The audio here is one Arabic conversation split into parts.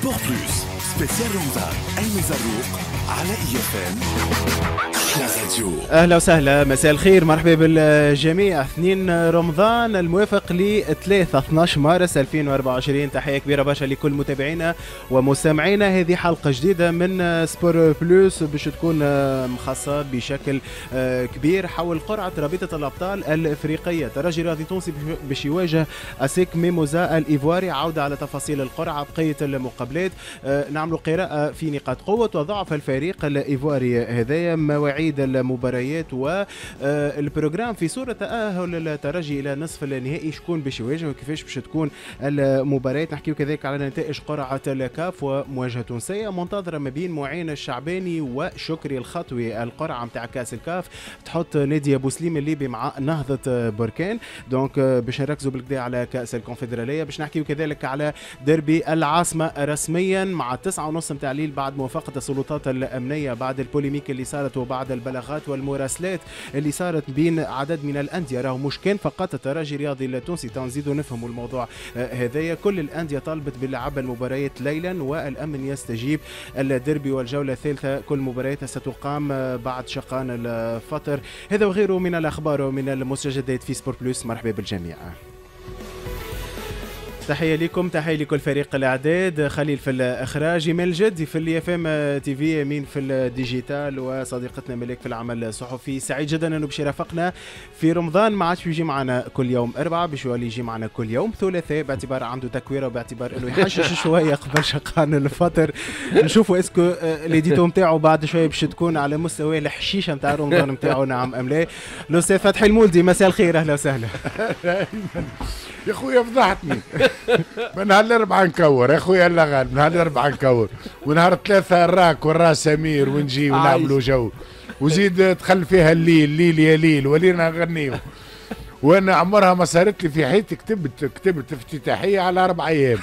Sport Plus. سبيسيال رمضان أيمن زروق على اي اف اهلا وسهلا مساء الخير مرحبا بالجميع 2 رمضان الموافق ل 3 12 مارس 2024 تحيه كبيره برشا لكل متابعينا ومستمعينا هذه حلقه جديده من سبور بلوس باش تكون مخصصه بشكل كبير حول قرعه رابطه الابطال الافريقيه ترجي الرياضي التونسي باش يواجه اسيك ميموزا الايفواري عوده على تفاصيل القرعه بقيه المقابلات نعمل نعمل قراءة في نقاط قوة وضعف الفريق الإيفواري هذايا مواعيد المباريات والبروغرام آه، في صورة تأهل الترجي إلى نصف النهائي شكون باش يواجه وكيفاش باش تكون المباريات نحكيو كذلك على نتائج قرعة الكاف ومواجهة تونسية منتظرة ما بين معين الشعباني وشكري الخطوي القرعة نتاع كأس الكاف تحط نادي أبو سليم الليبي مع نهضة بركان دونك آه، باش نركزوا بالكدا على كأس الكونفدرالية باش نحكيو كذلك على ديربي العاصمة رسميا مع التسعة ونص متاع الليل بعد موافقة السلطات الأمنية بعد البوليميك اللي صارت وبعد البلاغات والمراسلات اللي صارت بين عدد من الأندية راهو مش كان فقط الترجي الرياضي التونسي تنزيدوا نفهموا الموضوع آه، هذايا كل الأندية طالبت باللعب المباريات ليلا والأمن يستجيب الديربي والجولة الثالثة كل مبارياتها ستقام آه، بعد شقان الفطر هذا وغيره من الأخبار ومن المستجدات في سبور بلوس مرحبا بالجميع تحيه لكم تحيه لكل فريق الاعداد خليل في الاخراج جمال الجدي في الاف ام تي في امين في الديجيتال وصديقتنا ملك في العمل الصحفي سعيد جدا انه باش يرافقنا في رمضان ما عادش يجي معنا كل يوم اربعه باش يولي يجي معنا كل يوم ثلاثاء باعتبار عنده تكويره وباعتبار انه يحشش شويه قبل شقان الفطر نشوفوا اسكو آه، ليديتو نتاعو بعد شويه باش تكون على مستوى الحشيشه نتاع رمضان نتاعو نعم ام لا الاستاذ فتحي المولدي مساء الخير اهلا وسهلا يا خويا فضحتني من هالاربعة نكور يا خويا الله غالب من هالاربعة نكور ونهار ثلاثة راك ورا سمير ونجي ونعملوا جو وزيد تخل فيها الليل ليل يا ليل ولينا نغنيو وانا عمرها ما صارت لي في حياتي كتبت كتبت افتتاحيه على اربع ايام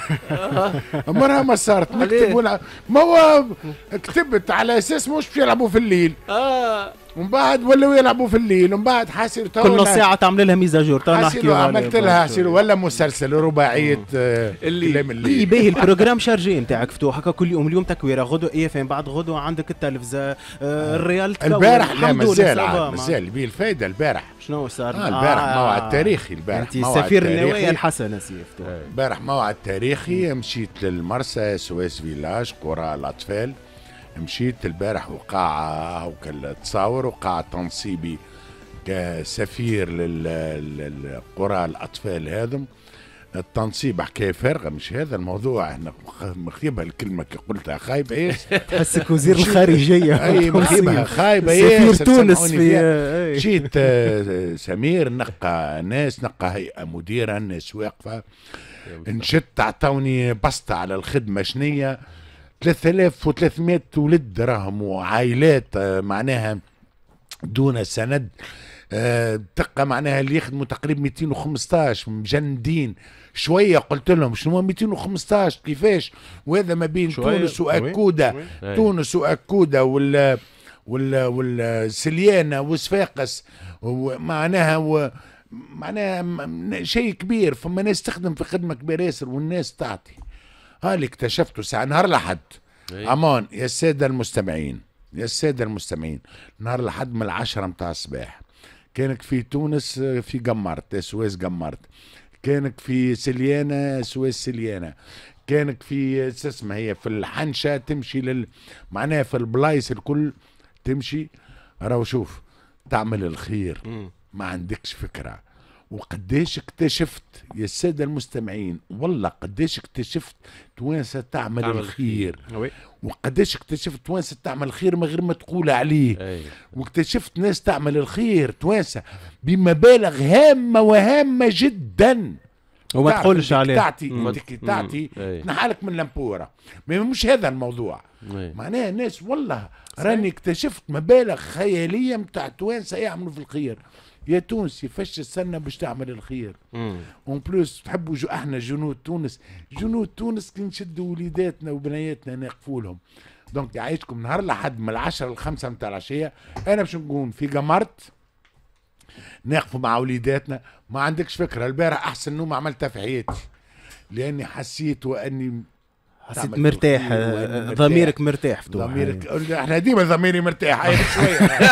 عمرها ما صارت نكتب ولا ما هو كتبت على اساس مش يلعبوا في الليل آه. ومن بعد ولاو يلعبوا في الليل ومن بعد حاسر تو كل نص ساعه تعمل لها ميزاجور تو نحكيو عملت لها حاسر ولا مسلسل رباعيه آه، اللي كلام الليل باهي البروجرام شارجي نتاعك فتوح هكا كل يوم اليوم تكويره غدو اي فين بعد غدو عندك التلفزه آه الريال البارح لا مازال مازال بيه الفايده البارح شنو صار؟ آه البارح آه موعد تاريخي البارح انت سفير النوايا الحسنه سي البارح موعد تاريخي مشيت للمرسى سويس فيلاج قرى الاطفال مشيت البارح وقاعة وكان تصاور وقاعة تنصيبي كسفير للقرى الأطفال هذم التنصيب حكايه فارغه مش هذا الموضوع احنا مخيبها الكلمه كي قلتها خايبه ايه تحسك وزير الخارجيه اي مخيبها خايبه ايه سفير تونس في جيت آه، سمير نقى ناس نقى هيئه مديره ناس واقفه نشت اعطوني بسطه على الخدمه شنيه 3300 ولد راهم وعائلات آه، معناها دون سند تقى آه، معناها اللي يخدموا تقريبا 215 مجندين شويه قلت لهم شنو 215 كيفاش وهذا ما بين تونس واكوده تونس واكوده وال وال والسليانه وصفاقس ومعناها و معناها شيء كبير فما ناس تخدم في خدمه كبيره ياسر والناس تعطي ها اللي اكتشفته ساعة نهار لحد أيه. امان يا الساده المستمعين يا الساده المستمعين نهار لحد من العشرة متاع الصباح كانك في تونس في قمرت سويس قمرت كانك في سليانه سويس سليانه كانك في اسمها هي في الحنشه تمشي لل معناها في البلايص الكل تمشي راهو شوف تعمل الخير م. ما عندكش فكره وقديش اكتشفت يا السادة المستمعين والله قديش اكتشفت توانسة تعمل, الخير وقديش اكتشفت توانسة تعمل الخير من غير ما تقول عليه واكتشفت ناس تعمل الخير توانسة بمبالغ هامة وهامة جدا وما تقولش عليه تعطي تعطي نحالك من لمبورة ما مش هذا الموضوع أي. معناها الناس والله راني اكتشفت مبالغ خيالية متاع توانسة يعملوا في الخير يا تونسي فش السنه باش تعمل الخير اون بلوس تحبوا جو احنا جنود تونس جنود تونس كي نشدوا وليداتنا وبنياتنا نقفوا لهم دونك يعيشكم نهار لحد من العشرة للخمسة متاع العشية أنا باش نكون في قمرت نقفوا مع وليداتنا ما عندكش فكرة البارح أحسن نوم عملتها في حياتي لأني حسيت وأني حسيت مرتاح آه، آه، ضميرك مرتاح فتوح ضميرك احنا ديما ضميري مرتاح هاي شويه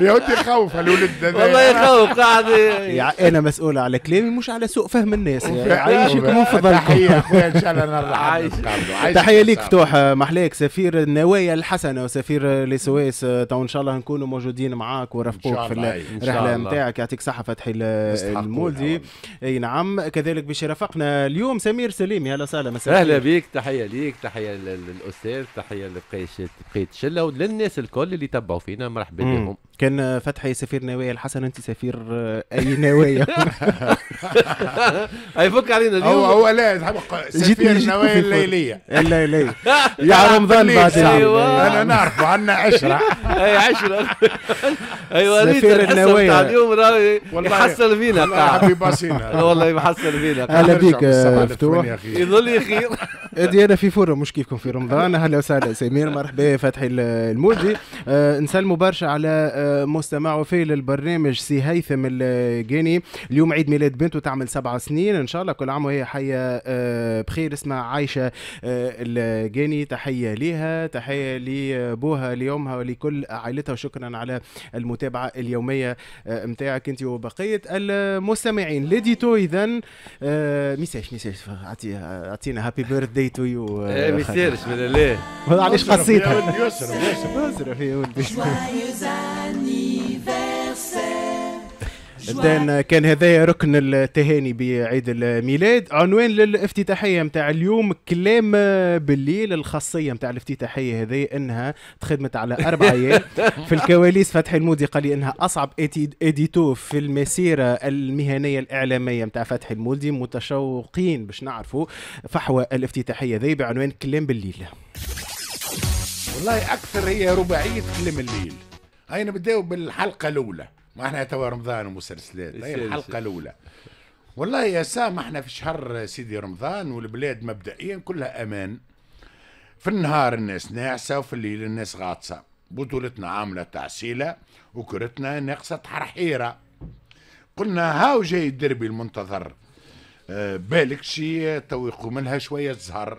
يا ودي يخوف هالولد والله يخوف قاعد يعني انا مسؤول على كلامي مش على سوء فهم الناس عايشك من فضلكم تحيه اخويا ان شاء الله نرى تحيه ليك فتوح آه، محلاك سفير النوايا الحسنه وسفير لسويس تو ان شاء الله نكونوا موجودين معاك ورفقوك في الرحله نتاعك يعطيك صحه فتحي المولدي اي نعم كذلك باش اليوم سمير سليمي هلا وسهلا مساء مرحبا بيك تحيه ليك تحيه للاستاذ تحيه لبقيه شله وللناس الكل اللي تبعوا فينا مرحبا بهم كان فتحي سفير نوايا الحسن انت سفير آه، اي نوايا هيفك علينا اليوم هو هو لا سفير نوايا الليليه الليليه يا رمضان بعدين أيوة. أيوة. انا نعرف عندنا عشره اي عشره ايوه سفير النوايا اليوم راهي يحصل فينا والله يحصل فينا اهلا بيك آه، مفتوح يظل يخير خير ادي انا في فورة مش كيفكم في رمضان اهلا وسهلا سمير مرحبا فتحي الموجي آه، نسلموا برشا على مستمع وفي للبرنامج سي هيثم الجيني اليوم عيد ميلاد بنته تعمل سبع سنين ان شاء الله كل عام وهي حية آه، بخير اسمها عايشة آه، الجيني تحية ليها تحية لبوها ليومها ولكل عائلتها وشكرا على المتابعة اليومية نتاعك آه، انت وبقية المستمعين ليدي تو اذا ميساج ميساج اعطينا هابي بيرث داي تو يو ميساج يصيرش بالله علاش قصيتها يسر يسر في ولدي إذن كان هذا ركن التهاني بعيد الميلاد عنوان للافتتاحية متاع اليوم كلام بالليل الخاصية متاع الافتتاحية هذه أنها تخدمت على أربع أيام في الكواليس فتحي المودي قال لي أنها أصعب إديتو في المسيرة المهنية الإعلامية متاع فتحي المودي متشوقين باش نعرفوا فحوى الافتتاحية ذي بعنوان كلام بالليل والله أكثر هي رباعية كلام الليل أنا بداو بالحلقة الأولى ما احنا توا رمضان ومسلسلات هي الحلقه الاولى والله يا سام احنا في شهر سيدي رمضان والبلاد مبدئيا كلها امان في النهار الناس ناعسه وفي الليل الناس غاطسه بطولتنا عامله تعسيله وكرتنا ناقصه حرحيره قلنا هاو جاي الدربي المنتظر آه بالك شي تويقوا منها شويه زهر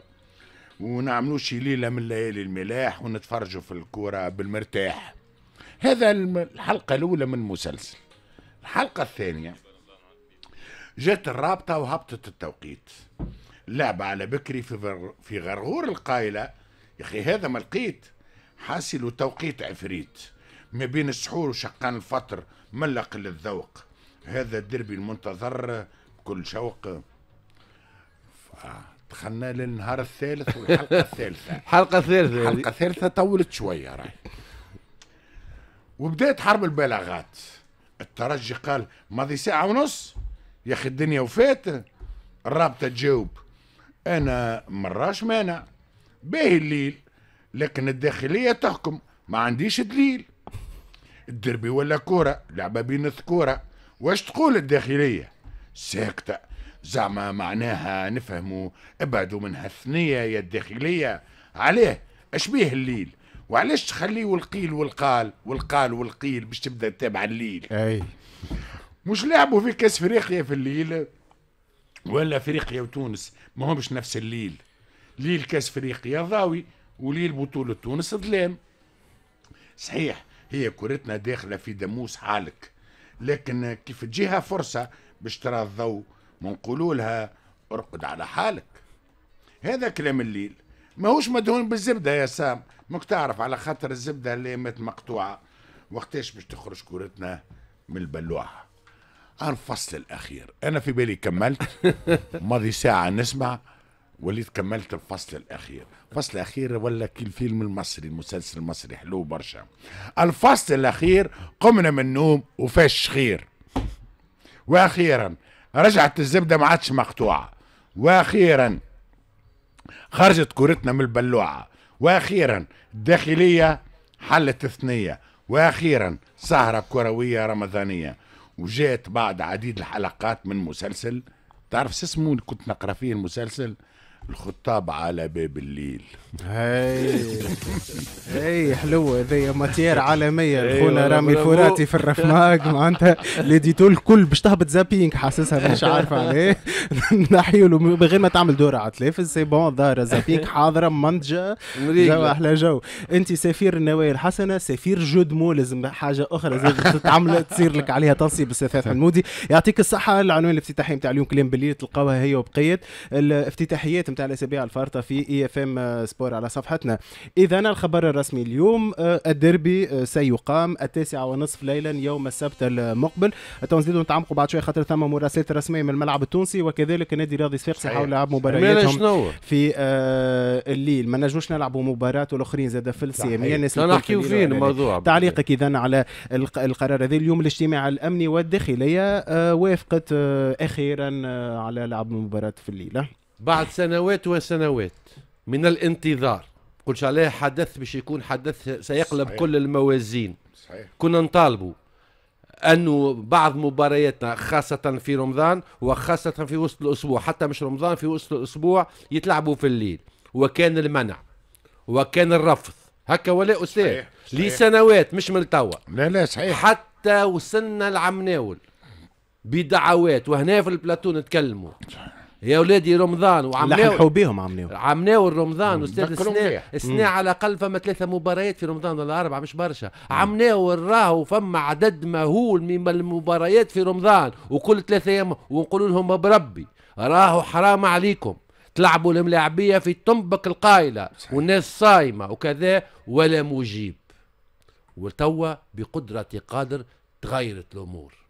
ونعملوا شي ليله من ليالي الملاح ونتفرجوا في الكوره بالمرتاح هذا الحلقة الأولى من مسلسل الحلقة الثانية جات الرابطة وهبطت التوقيت لعبة على بكري في, في غرغور القايلة يا أخي هذا ما لقيت حاصل توقيت عفريت ما بين السحور وشقان الفطر ملق للذوق هذا الدربي المنتظر بكل شوق دخلنا للنهار الثالث والحلقة الثالثة الحلقة الثالثة الحلقة يعني. الثالثة طولت شوية راي وبدات حرب البلاغات الترجي قال ماضي ساعه ونص يا اخي الدنيا وفات الرابطه تجاوب انا مراش مانع باهي الليل لكن الداخليه تحكم ما عنديش دليل الدربي ولا كوره لعبه بين الذكوره واش تقول الداخليه ساكته زعما معناها نفهموا ابعدوا من هالثنيه يا الداخليه عليه اشبيه الليل وعلاش تخليه والقيل والقال والقال والقيل باش تبدا تتابع الليل اي مش لعبوا في كاس افريقيا في الليل ولا افريقيا وتونس ما همش نفس الليل ليل كاس افريقيا ضاوي وليل بطولة تونس ظلام صحيح هي كرتنا داخلة في دموس حالك لكن كيف تجيها فرصة باش ترى الضوء منقولوا لها ارقد على حالك هذا كلام الليل ماهوش مدهون بالزبدة يا سام مك تعرف على خاطر الزبده اللي مات مقطوعه وقتاش باش تخرج كورتنا من البلوعه الفصل الاخير انا في بالي كملت ماضي ساعه نسمع وليت كملت الفصل الاخير الفصل الاخير ولا كي الفيلم المصري المسلسل المصري حلو برشا الفصل الاخير قمنا من النوم وفاش خير واخيرا رجعت الزبده ما عادش مقطوعه واخيرا خرجت كورتنا من البلوعه واخيرا الداخليه حلت الثنيه واخيرا سهره كرويه رمضانيه وجات بعد عديد الحلقات من مسلسل تعرف اسمه كنت نقرا فيه المسلسل الخطاب على باب الليل هاي هاي حلوه ذي ماتير عالميه أيوة، الخونه رامي فوراتي في الرفماج معناتها ليديتول الكل كل تهبط زابينك حاسسها مش عارفة عليه نحيه له من غير ما تعمل دورة على التلفز سي بون ظاهره زابينك حاضره منتجه جو احلى جو انت سفير النوايا الحسنه سفير جود مو لازم حاجه اخرى زي تتعمل تصير لك عليها تنصيب السفاح المودي يعطيك الصحه العنوان الافتتاحي نتاع اليوم كلام بالليل تلقاوها هي وبقيت الافتتاحيات نتاع الاسابيع الفارطه في اي اف ام آه، سبور على صفحتنا اذا الخبر الرسمي اليوم آه، الديربي آه، سيقام التاسعة ونصف ليلا يوم السبت المقبل تو نزيدوا نتعمقوا بعد شويه خاطر ثم مراسلات رسميه من الملعب التونسي وكذلك نادي رياضي الصفاقسي حول لعب مبارياتهم في الليل ما نجموش نلعبوا مباراه والاخرين زاد في السياميه الناس نحكيو فين الموضوع تعليقك اذا على القرار هذا اليوم الاجتماع الامني والداخليه وافقت اخيرا على لعب مباراه في الليله بعد سنوات وسنوات من الانتظار قلت عليه حدث باش يكون حدث سيقلب صحيح. كل الموازين صحيح. كنا نطالبوا انه بعض مبارياتنا خاصة في رمضان وخاصة في وسط الاسبوع حتى مش رمضان في وسط الاسبوع يتلعبوا في الليل وكان المنع وكان الرفض هكا ولا استاذ لسنوات مش من توا لا لا صحيح حتى وصلنا العمناول بدعوات وهنا في البلاتو نتكلموا يا ولادي رمضان وعملناو لحقوا بيهم عملناو عملناو رمضان استاذ السنة السنة على الاقل فما ثلاثة مباريات في رمضان ولا أربعة مش برشا عملناو راهو فما عدد مهول من المباريات في رمضان وكل ثلاثة أيام ونقول لهم بربي راهو حرام عليكم تلعبوا الملاعبية في تنبك القايلة والناس صايمة وكذا ولا مجيب وتوا بقدرة قادر تغيرت الأمور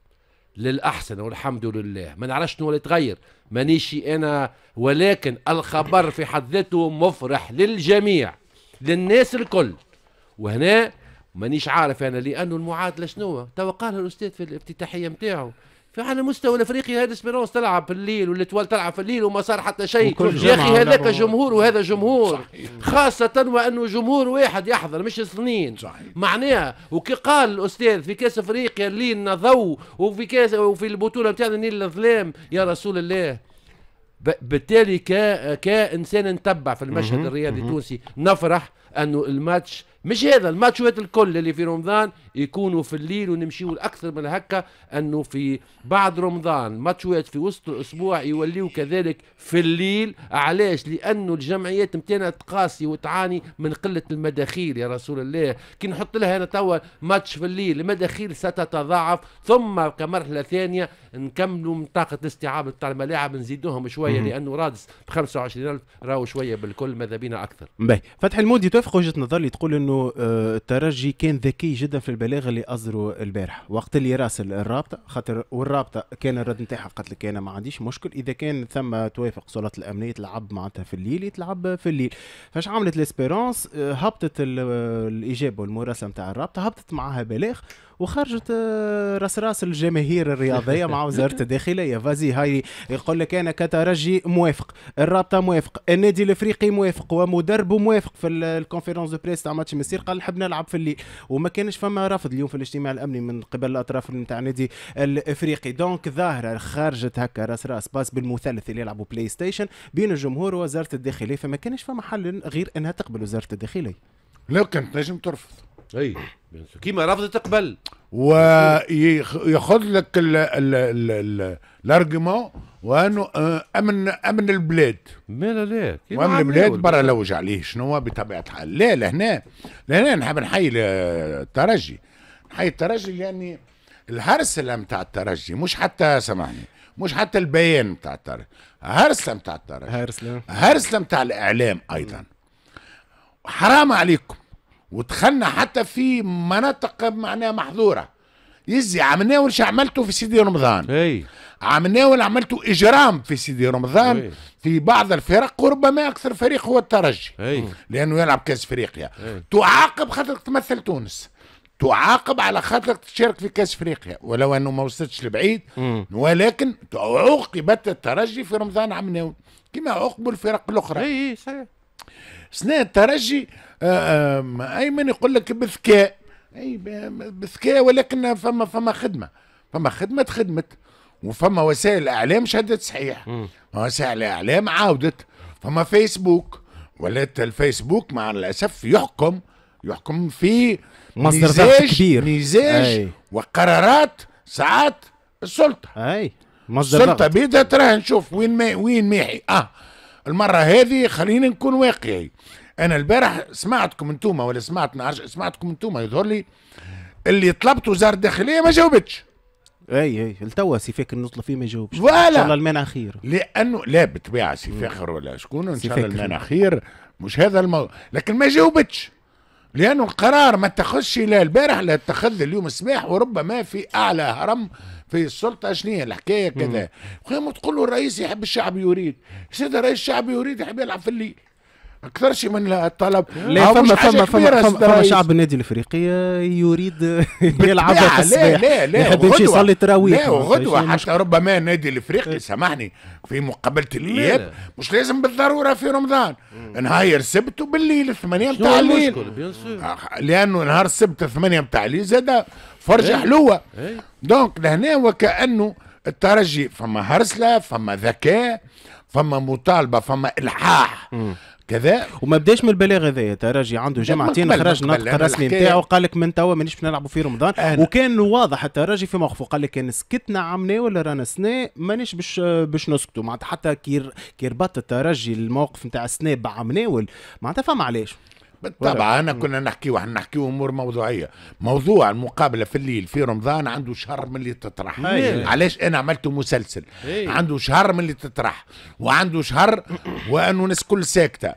للأحسن والحمد لله ما نعرفش شنو يتغير مانيش أنا ولكن الخبر في حد ذاته مفرح للجميع للناس الكل وهنا مانيش عارف أنا لأنه المعادلة شنو توا قالها الأستاذ في الافتتاحية نتاعو في على مستوى الافريقي هذا سبيرونس تلعب في الليل والاتوال تلعب في الليل وما صار حتى شيء يا اخي هذاك جمهور وهذا جمهور صحيح. خاصه وانه جمهور واحد يحضر مش اثنين معناها وكي قال الاستاذ في كاس افريقيا الليل نضو وفي كاس وفي البطوله نتاعنا نيل الظلام يا رسول الله بالتالي ك... كانسان نتبع في المشهد الرياضي التونسي نفرح انه الماتش مش هذا الماتشات الكل اللي في رمضان يكونوا في الليل ونمشيوا الاكثر من هكا انه في بعد رمضان ماتشات في وسط الاسبوع يوليوا كذلك في الليل علاش لانه الجمعيات نتاعنا تقاسي وتعاني من قله المداخيل يا رسول الله كي نحط لها انا توا ماتش في الليل المداخيل ستتضاعف ثم كمرحله ثانيه نكملوا من طاقه الاستيعاب تاع الملاعب نزيدوهم شويه شويه مم. لانه رادس ب 25000 راهو شويه بالكل ماذا بينا اكثر باهي فتح المودي توافق وجهه نظر اللي تقول انه آه، الترجي كان ذكي جدا في البلاغه اللي اصدروا البارح وقت اللي راسل الرابطه خاطر والرابطه كان الرد نتاعها قالت لك انا ما عنديش مشكل اذا كان ثم توافق سلطه الامنيه تلعب معناتها في الليل يتلعب في الليل فاش عملت ليسبيرونس آه، هبطت آه، الاجابه والمراسله نتاع الرابطه هبطت معاها بلاغ وخرجت آه، راس راس الجماهير الرياضيه مع وزاره الداخليه فازي هاي يقول لك انا كترجي موافق الرابطه موافق النادي الافريقي موافق ومدربه موافق في الكونفيرونس دو بريس تاع ماتش مسير قال نحب نلعب في الليل وما كانش فما رفض اليوم في الاجتماع الامني من قبل الاطراف نتاع النادي الافريقي دونك ظاهره خرجت هكا راس راس باس بالمثلث اللي يلعبوا بلاي ستيشن بين الجمهور ووزاره الداخليه فما كانش فما حل غير انها تقبل وزاره الداخليه لكن تنجم ترفض اي كيما رفضت تقبل وياخذ لك الارجيومون وانه آه، امن امن البلاد مالا لا وامن البلاد برا لوج عليه شنو بطبيعه الحال لا لهنا لهنا نحب نحيي الترجي نحيي الترجي لاني يعني الهرسله نتاع الترجي مش حتى سامحني مش حتى البيان نتاع الترجي هرسله نتاع الترجي هرسله هرسله نتاع الاعلام ايضا حرام عليكم ودخلنا حتى في مناطق معناها محظوره يزي عملناه شو عملته في سيدي رمضان اي عملناه واللي عملته اجرام في سيدي رمضان أي. في بعض الفرق وربما اكثر فريق هو الترجي أي. لانه يلعب كاس افريقيا تعاقب خاطر تمثل تونس تعاقب على خاطر تشارك في كاس افريقيا ولو انه ما وصلتش لبعيد ولكن عوقبت الترجي في رمضان عمناوي كما عوقبوا الفرق الاخرى اي صحيح سنة الترجي أيمن آه، يقول لك بذكاء أي بذكاء ولكن فما فما خدمة فما خدمة تخدمت وفما وسائل اعلام شدت صحيح وسائل الإعلام عاودت فما فيسبوك ولات الفيسبوك مع الأسف يحكم يحكم في مصدر ضغط كبير مزاج أي. وقرارات ساعات السلطة أي مصدر السلطة بيدها تراه نشوف وين ما وين ماحي اه المره هذه خلينا نكون واقعي انا البارح سمعتكم انتوما ولا سمعت ما سمعتكم انتوما يظهر لي اللي طلبت وزاره الداخليه ما جاوبتش اي اي التوا فاكر نطلب فيه ما يجاوبش ان شاء الله المانع خير لانه لا بالطبيعه فاخر ولا شكون ان شاء الله المانع خير مش هذا الموضوع لكن ما جاوبتش لانه القرار ما اتخذش لا البارح لا اتخذ اليوم الصباح وربما في أعلى هرم في السلطة شنية الحكاية كذا قيمة تقول الرئيس يحب الشعب يريد سيد الرئيس الشعب يريد يحب يلعب في الليل اكثرش من الطلب لا فما فما فما فما شعب النادي الافريقي يريد يلعب في الصباح لا لا لا يحب يمشي يصلي التراويح لا وغدوه حتى ربما النادي الافريقي إيه. سامحني في مقابله الاياب مش لازم بالضروره في رمضان نهاير سبت وبالليل الثمانيه نتاع الليل آه، لانه نهار السبت الثمانيه نتاع الليل زاد فرجه إيه. حلوه إيه. دونك لهنا وكانه الترجي فما هرسله فما ذكاء فما مطالبه فما الحاح كذا وما بداش من البلاغه يا ترى عنده جمعتين خرج نطق الرسمي نتاعو قال لك من توا مانيش نلعبوا في رمضان وكان واضح الترجي في موقفه قال لك كان سكتنا عمنا ولا رانا سنا مانيش باش باش نسكتوا معناتها حتى كي ربط الترجي الموقف نتاع السنا بعمناول معناتها فما علاش بالطبع انا كنا نحكي احنا نحكي امور موضوعيه موضوع المقابله في الليل في رمضان عنده شهر من اللي تطرح علاش انا عملته مسلسل هي. إيه. عنده شهر من اللي تطرح وعنده شهر وانه الناس كل ساكته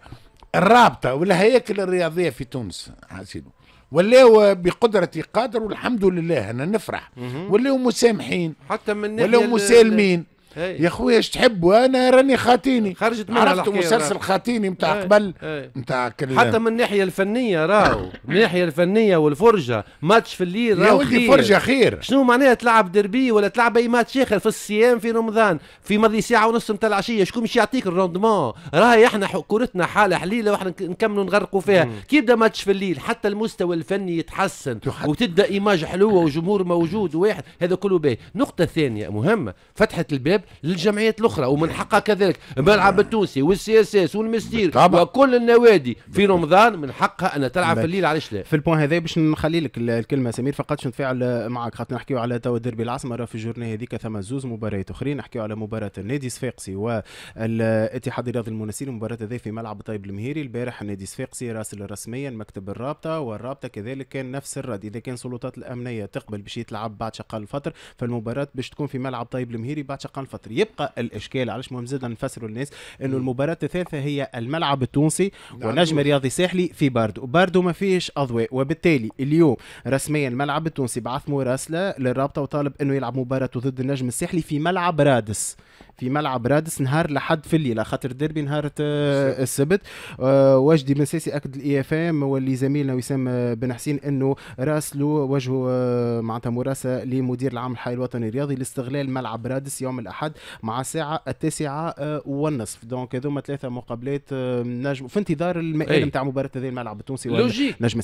الرابطه والهياكل الرياضيه في تونس حاسينو ولاو بقدرتي قادر والحمد لله انا نفرح ولاو مسامحين حتى من ولاو مسالمين يا خويا اش تحب انا راني خاتيني خرجت من عرفت مسلسل خاتيني نتاع قبل نتاع حتى من الناحيه الفنيه راهو من الناحيه الفنيه والفرجه ماتش في الليل راهو يا ولدي فرجه خير شنو معناها تلعب ديربي ولا تلعب اي ماتش اخر في الصيام في رمضان في ماضي ساعه ونص نتاع العشيه شكون باش يعطيك الروندمون راهي احنا كورتنا حاله حليله واحنا نكملوا نغرقوا فيها كي يبدا ماتش في الليل حتى المستوى الفني يتحسن وتبدا ايماج حلوه وجمهور موجود واحد هذا كله باهي نقطه ثانيه مهمه فتحت الباب الانتخاب للجمعيات الاخرى ومن حقها كذلك الملعب التونسي والسي اس اس والمستير بالطبع. وكل النوادي في رمضان من حقها ان تلعب في الليل على الشلاء في البوان هذا باش نخلي لك الكلمه سمير فقط نتفاعل معك خاطر نحكيو على توا ديربي العاصمه راه في الجورنيه هذيك ثم زوز مباريات اخرين نحكيو على مباراه النادي الصفاقسي والاتحاد الرياضي المنسير المباراه هذه في ملعب طيب المهيري البارح النادي الصفاقسي راسل رسميا مكتب الرابطه والرابطه كذلك كان نفس الرد اذا كان السلطات الامنيه تقبل باش يتلعب بعد شقال الفطر فالمباراه باش تكون في ملعب طيب المهيري بعد شقال الفتره يبقى الاشكال علاش مهم زيد نفسروا للناس انه المباراه الثالثه هي الملعب التونسي نعم، ونجم رياضي ساحلي في باردو باردو ما فيهش اضواء وبالتالي اليوم رسميا الملعب التونسي بعث مراسله للرابطه وطالب انه يلعب مباراه ضد النجم الساحلي في ملعب رادس في ملعب رادس نهار لحد في الليل خاطر ديربي نهار السبت آه، وجدي بن ساسي اكد الاي اف e ام واللي زميلنا وسام بن حسين انه راسلوا وجهوا آه، معناتها مراسله لمدير العام الحي الوطني الرياضي لاستغلال ملعب رادس يوم الاحد مع الساعه التاسعه آه، والنصف دونك هذوما ثلاثه مقابلات نجم في انتظار المآل نتاع مباراه هذه الملعب التونسي لوجيك نجم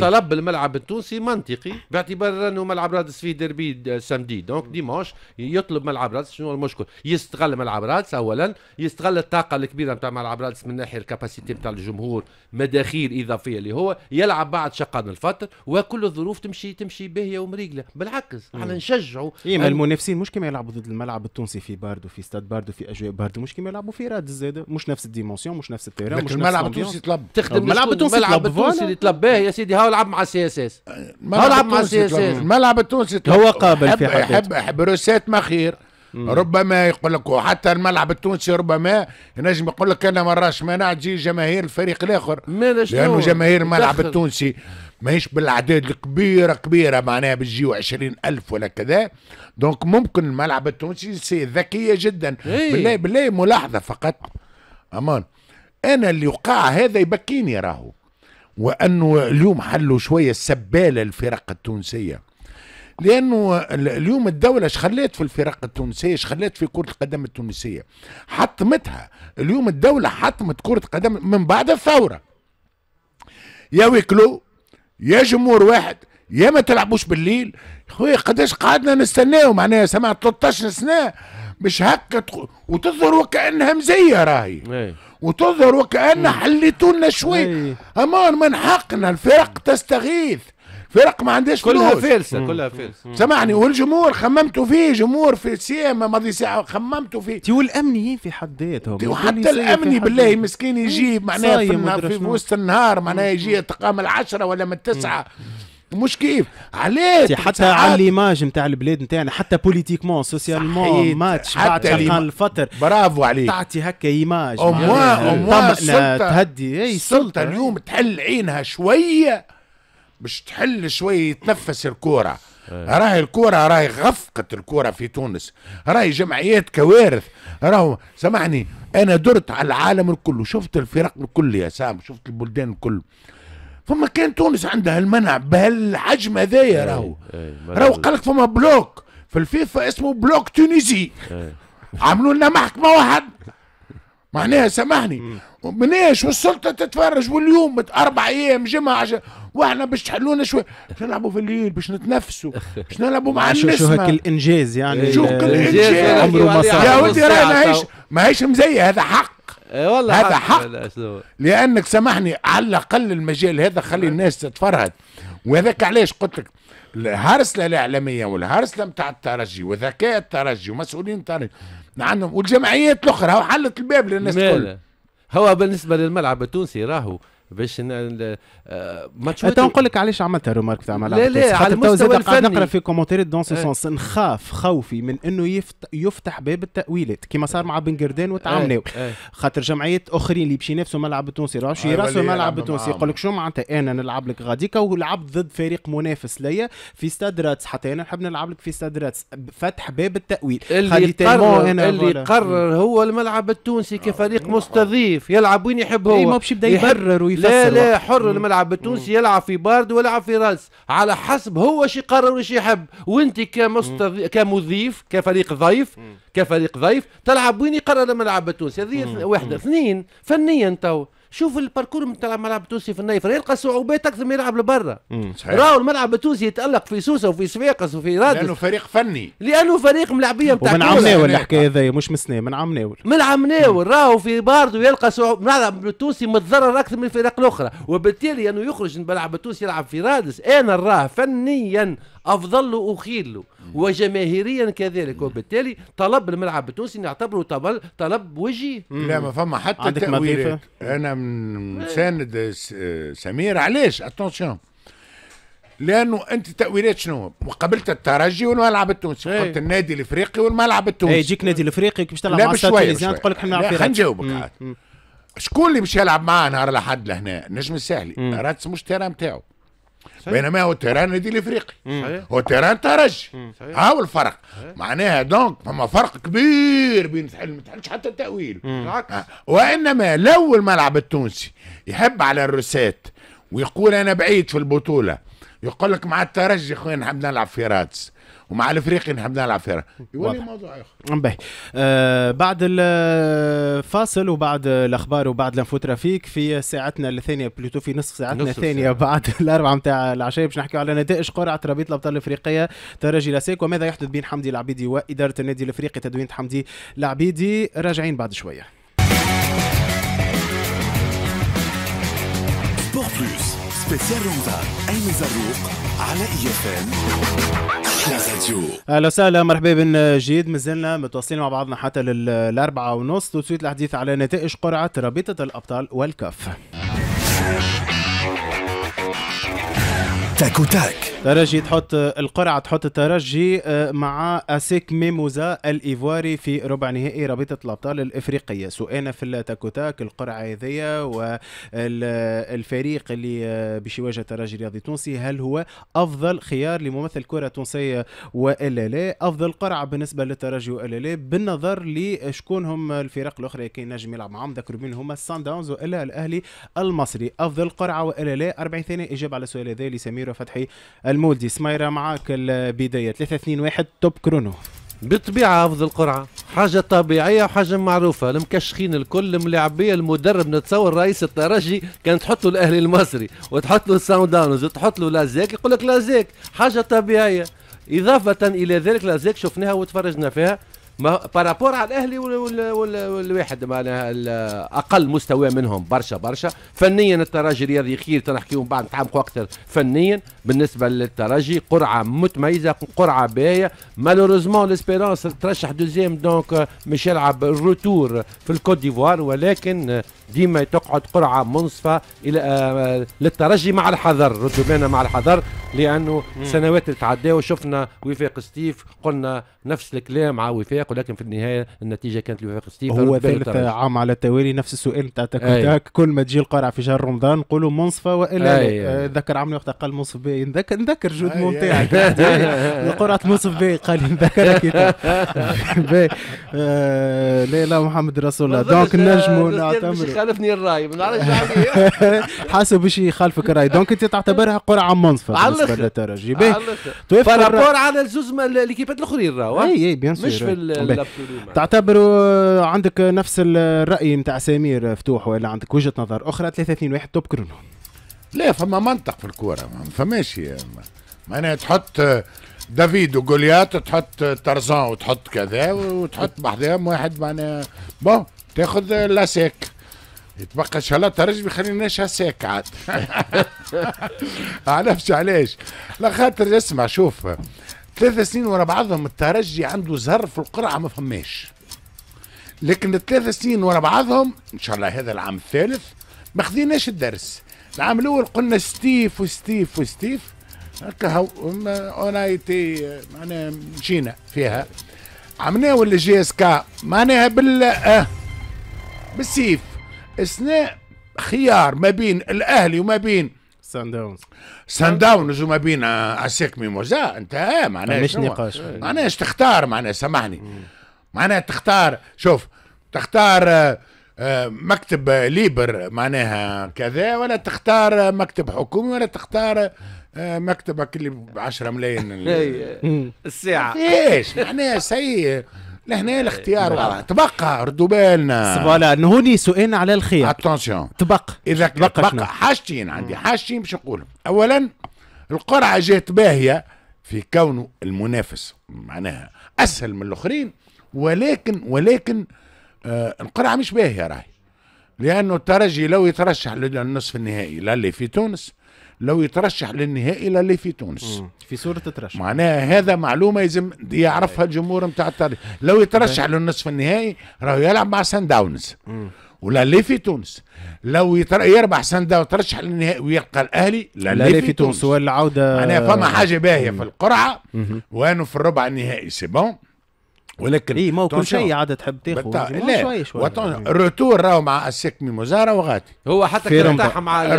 طلب الملعب التونسي منطقي باعتبار انه ملعب رادس فيه ديربي سامدي دونك ديماش يطلب ملعب رادس شنو المشكل يستغل ملعب رادس اولا يستغل الطاقه الكبيره نتاع ملعب رادس من ناحيه الكاباسيتي نتاع الجمهور مداخيل اضافيه اللي هو يلعب بعد شقان الفتر وكل الظروف تمشي تمشي باهيه ومريقله بالعكس احنا نشجعوا اي ما المنافسين مش كما يلعبوا ضد الملعب التونسي في باردو في استاد باردو في اجواء باردو مش كما يلعبوا في رادس زاد مش نفس الديمونسيون مش نفس التيران مش الملعب التونسي طلب تخدم الملعب التونسي الملعب التونسي اللي طلب به يا سيدي هاو لعب مع السي اس اس هاو لعب مع السي اس اس الملعب التونسي هو قابل في حد يحب يحب ما خير مم. ربما يقول لك وحتى الملعب التونسي ربما ينجم يقول لك انا مراش ما نعجي جماهير الفريق الاخر لانه جماهير الملعب التونسي ماهيش بالاعداد الكبيره كبيره معناها بتجيو عشرين ألف ولا كذا دونك ممكن الملعب التونسي ذكيه جدا إيه. بالله بالله ملاحظه فقط امان انا اللي وقع هذا يبكيني راهو وانه اليوم حلوا شويه السباله الفرق التونسيه لانه اليوم الدوله اش خلات في الفرق التونسيه اش خلات في كره القدم التونسيه حطمتها اليوم الدوله حطمت كره القدم من بعد الثوره يا ويكلو يا جمهور واحد يا ما تلعبوش بالليل خويا قداش قعدنا نستناو معناها سمع 13 سنه مش هكا وتظهر وكانها مزيه راهي إيه. وتظهر وكان إيه. حليتونا شوي إيه. امان من حقنا الفرق تستغيث فرق ما عندهاش فلوس كلها فلسه كلها فلسه سامحني والجمهور خممتوا فيه جمهور في سيام ماضي ساعه خممتوا فيه تي والامنيين في حد ذاتهم وحتى الامني بالله مسكين يجيب معناها في, في وسط النهار معناها يجي تقام العشرة ولا من التسعة مش كيف عليه حتى على ليماج نتاع البلاد نتاعنا حتى بوليتيكمون سوسيالمون ماتش بعد شغال الفتر برافو عليك تعطي هكا ايماج اموا السلطه تهدي السلطه اليوم تحل عينها شويه باش تحل شويه يتنفس الكوره إيه. راهي الكورة راهي غفقت الكورة في تونس راهي جمعيات كوارث راهو سامحني انا درت على العالم الكل وشفت الفرق الكل يا سام شفت البلدان الكل فما كان تونس عندها المنع بهالحجم هذايا إيه، راهو إيه، راهو قال لك فما بلوك في الفيفا اسمه بلوك تونسي عملوا لنا محكمه واحد معناها سامحني مناش والسلطه تتفرج واليوم اربع ايام جمعه عشان واحنا باش تحلونا شوي باش نلعبوا في الليل باش نتنفسوا باش نلعبوا مع الناس شو هاك الانجاز يعني شو الانجاز عمره ما صار يا ودي راه ماهيش ماهيش مزيه هذا حق إيه، والله هذا حق, حق. لانك سامحني على الاقل المجال هذا خلي الناس تتفرهد وهذاك علاش قلت لك الهرسله الاعلاميه والهرسله نتاع الترجي وذكاء الترجي ومسؤولين الترجي عندهم والجمعيات الاخرى حلت الباب للناس الكل هو بالنسبه للملعب التونسي راهو باش آه، ماتش تو نقول لك علاش عملت رومارك تاع ملعب لا لا على المستوى الفني نقرا في كومنتير دون سي سونس نخاف خوفي من انه يفتح, يفتح باب التاويلات كما صار مع بن قردان وتعاملوا آه، آه. خاطر جمعيات اخرين اللي باش ينافسوا ملعب التونسي راهو راسه ملعب التونسي يقول لك شو معناتها انا نلعب لك غاديكا ولعبت ضد فريق منافس ليا في ستاد راتس حتى انا نحب نلعب لك في ستاد راتس فتح باب التاويل اللي قرر اللي قرر هو الملعب التونسي كفريق مستضيف يلعب وين يحب هو ما باش يبدا يبرر لا لا حر الملعب التونسي يلعب في بارد ويلعب في راس على حسب هو شي يقرر وش يحب وانت كمستض... كمضيف كفريق ضيف كفريق ضيف تلعب وين يقرر الملعب التونسي هذه واحده اثنين فنيا تو شوف الباركور نتاع الملعب التونسي في النيفر يلقى صعوبات اكثر من يلعب لبرا راهو الملعب التونسي يتالق في سوسه وفي صفاقس وفي رادس لانه فريق فني لانه فريق ملعبيه نتاع ومن عمناول الحكايه يعني هذايا مش من سنه من عمناول من عمناول راهو في باردو يلقى صعوبات الملعب التونسي متضرر اكثر من الفرق الاخرى وبالتالي انه يخرج الملعب التونسي يلعب في رادس انا راه فنيا افضل له اخيل له وجماهيريا كذلك وبالتالي طلب الملعب التونسي نعتبره طلب طلب وجهي لا ما فما حتى تأويل تأويلات انا مساند سمير علاش اتونسيون لانه انت تاويلات شنو؟ وقبلت الترجي والملعب التونسي، إيه. قلت النادي الافريقي والملعب التونسي. اي يجيك نادي الافريقي باش تلعب مع التونسيين تقول لك احنا نلعب خلينا نجاوبك شكون اللي باش يلعب معاه نهار الاحد لهنا؟ نجم الساحلي، راتس مش تيرا نتاعو. بينما هو تيران نادي الافريقي هو تيران ترجي ها هو الفرق معناها دونك فما فرق كبير بين تحل ما تحلش حتى التاويل آه. وانما لو الملعب التونسي يحب على الروسات ويقول انا بعيد في البطوله يقول لك مع الترجي خويا نحب نلعب في راتس ومع الافريقي نحب نلعب راتس يولي موضوع اخر آه بعد الفاصل آه، وبعد الاخبار وبعد لنفوت رفيق في ساعتنا الثانيه بلوتو في نصف ساعتنا نصف الثانيه ساعة. بعد الاربعه نتاع العشاء باش نحكيو على نتائج قرعه رابطة الابطال الافريقيه ترجي لاسيك وماذا يحدث بين حمدي العبيدي واداره النادي الافريقي تدوين حمدي العبيدي راجعين بعد شويه بلس سبيسيال رمضان أين زروق على ام اهلا وسهلا مرحبا بن جديد مازلنا متواصلين مع بعضنا حتى للأربعة ونص تسويت الحديث على نتائج قرعة رابطة الأبطال والكف تاكو تاك ترجي تحط القرعة تحط الترجي آه، مع أسيك ميموزا الإيفواري في ربع نهائي رابطة الأبطال الإفريقية سؤالنا في التاكوتاك القرعة هذيا والفريق اللي آه، باش يواجه الترجي الرياضي التونسي هل هو أفضل خيار لممثل كرة تونسية وإلا لا أفضل قرعة بالنسبة للترجي وإلا لا بالنظر لشكون هم الفرق الأخرى كي نجم يلعب معهم ذكروا بين هما السان داونز وإلا الأهلي المصري أفضل قرعة وإلا لا 40 ثانية إجابة على السؤال هذا لسمير وفتحي المولدي سمايرة معاك البدايه 3 2 1 توب كرونو بالطبيعة أفضل القرعة حاجة طبيعية وحاجة معروفة المكشخين الكل الملاعبية المدرب نتصور رئيس الترجي كان تحط له الأهلي المصري وتحط له الساوند داونز وتحط له لازيك يقول لك لازيك حاجة طبيعية إضافة إلى ذلك لازيك شفناها وتفرجنا فيها ما بارابور على الاهلي والواحد معناها اقل مستوى منهم برشا برشا فنيا الترجي الرياضي خير من بعد نتعمقوا اكثر فنيا بالنسبه للترجي قرعه متميزه قرعه باهيه مالوروزمون ليسبيرونس ترشح دوزيام دونك euh، مش يلعب الروتور في الكوت ديفوار ولكن ديما تقعد قرعه منصفه الى آه، للترجي مع الحذر ردوا بالنا مع الحذر لانه سنوات اللي تعداو شفنا وفاق ستيف قلنا نفس الكلام مع وفاق ولكن في النهايه النتيجه كانت لوفاق ستيف هو ثالث عام على التوالي نفس السؤال نتاع كل ما تجي القرعه في شهر رمضان نقولوا منصفه والا آه، ذكر عمري وقت قال منصف بي نذكر نذكر جود مون قرعه منصف بي قال نذكر لا آه، لا محمد رسول الله دونك نجموا نعتمروا يخالفني الراي ما نعرفش حاسب باش يخالفك الراي دونك انت تعتبرها قرعه منصفه بالنسبه للترجي بارابور على الزوز ليكيبات الاخرين راهو اي اي بيان سور مش في تعتبروا آه، عندك نفس الراي نتاع سمير فتوح ولا عندك وجهه نظر اخرى 3 2 1 توب كرونو لا فما منطق في الكوره ما فماش آه، معناها تحط آه، دافيد وجوليات تحط ترزان وتحط كذا وتحط بحذاهم واحد معناها بون تاخذ لاسيك يتبقى شلطة رجبي خليناش هساك عاد عرفتش علاش لا خاطر اسمع شوف ثلاث سنين ورا بعضهم الترجي عنده زهر في القرعة ما فماش لكن الثلاث سنين ورا بعضهم ان شاء الله هذا العام الثالث ما خذيناش الدرس العام الاول قلنا ستيف وستيف وستيف هكا هو اونايتي معناها مشينا فيها عملناه ولا جي اس كا معناها بال آه، بالسيف اثناء خيار ما بين الاهلي وما بين سان داونز سان داونز وما بين اسيك آه، ميموزا انتهى معناها مش نقاش معناها تختار معناها سامحني معناها تختار شوف تختار آه، آه، مكتب ليبر معناها كذا ولا تختار مكتب حكومي ولا تختار مكتبك اللي ب 10 ملايين الساعه ايش معناها سيء لهنا الاختيار إيه، نعم. تبقى ردوا بالنا فوالا هوني سئلنا على الخيار اتونسيون تبقى اذا تبقى, تبقى حاجتين عندي حاجتين باش نقولهم اولا القرعه جات باهيه في كونه المنافس معناها اسهل من الاخرين ولكن ولكن آه القرعه مش باهيه راهي لانه الترجي لو يترشح للنصف النهائي لا اللي في تونس لو يترشح للنهائي للي في تونس في صورة ترشح معناها هذا معلومة يزم يعرفها الجمهور نتاع التاريخ لو يترشح للنصف النهائي راهو يلعب مع سان داونز وللي في تونس لو يتر... يربح سان داونز ترشح للنهائي ويلقى الاهلي للي في تونس والعودة معناها فما حاجة باهية في القرعة وانه في الربع النهائي سي بون ولكن اي ما كل شيء عاد تحب تاخذ شوي شوي وطن... إيه. روتور راهو مع اسيك ميموزا راهو غادي هو حتى ارتاح مع آه،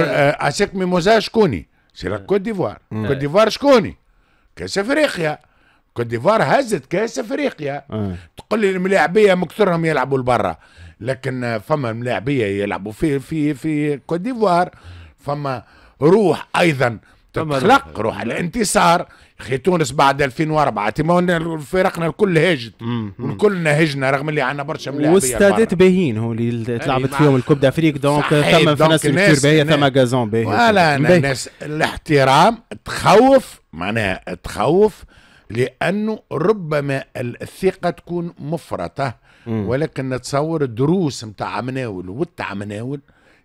اسيك ميموزا شكوني سي لا إيه. كوت ديفوار إيه. كوت ديفوار شكوني كاس افريقيا كوت ديفوار هزت كاس افريقيا تقول لي الملاعبيه مكثرهم يلعبوا لبرا لكن فما ملاعبيه يلعبوا في في في كوت ديفوار فما روح ايضا تخلق روح الانتصار اخي تونس بعد 2004 تما فرقنا الكل هاجت والكل نهجنا رغم اللي عندنا برشا ملاعبين واستادات باهيين هو اللي تلعبت فيهم الكوب دافريك دونك ثم في ناس كتير باهيه ثم غازون باهي فوالا الناس الاحترام تخوف معناها تخوف لانه ربما الثقه تكون مفرطه ولكن نتصور الدروس نتاع مناول والتعمناول مناول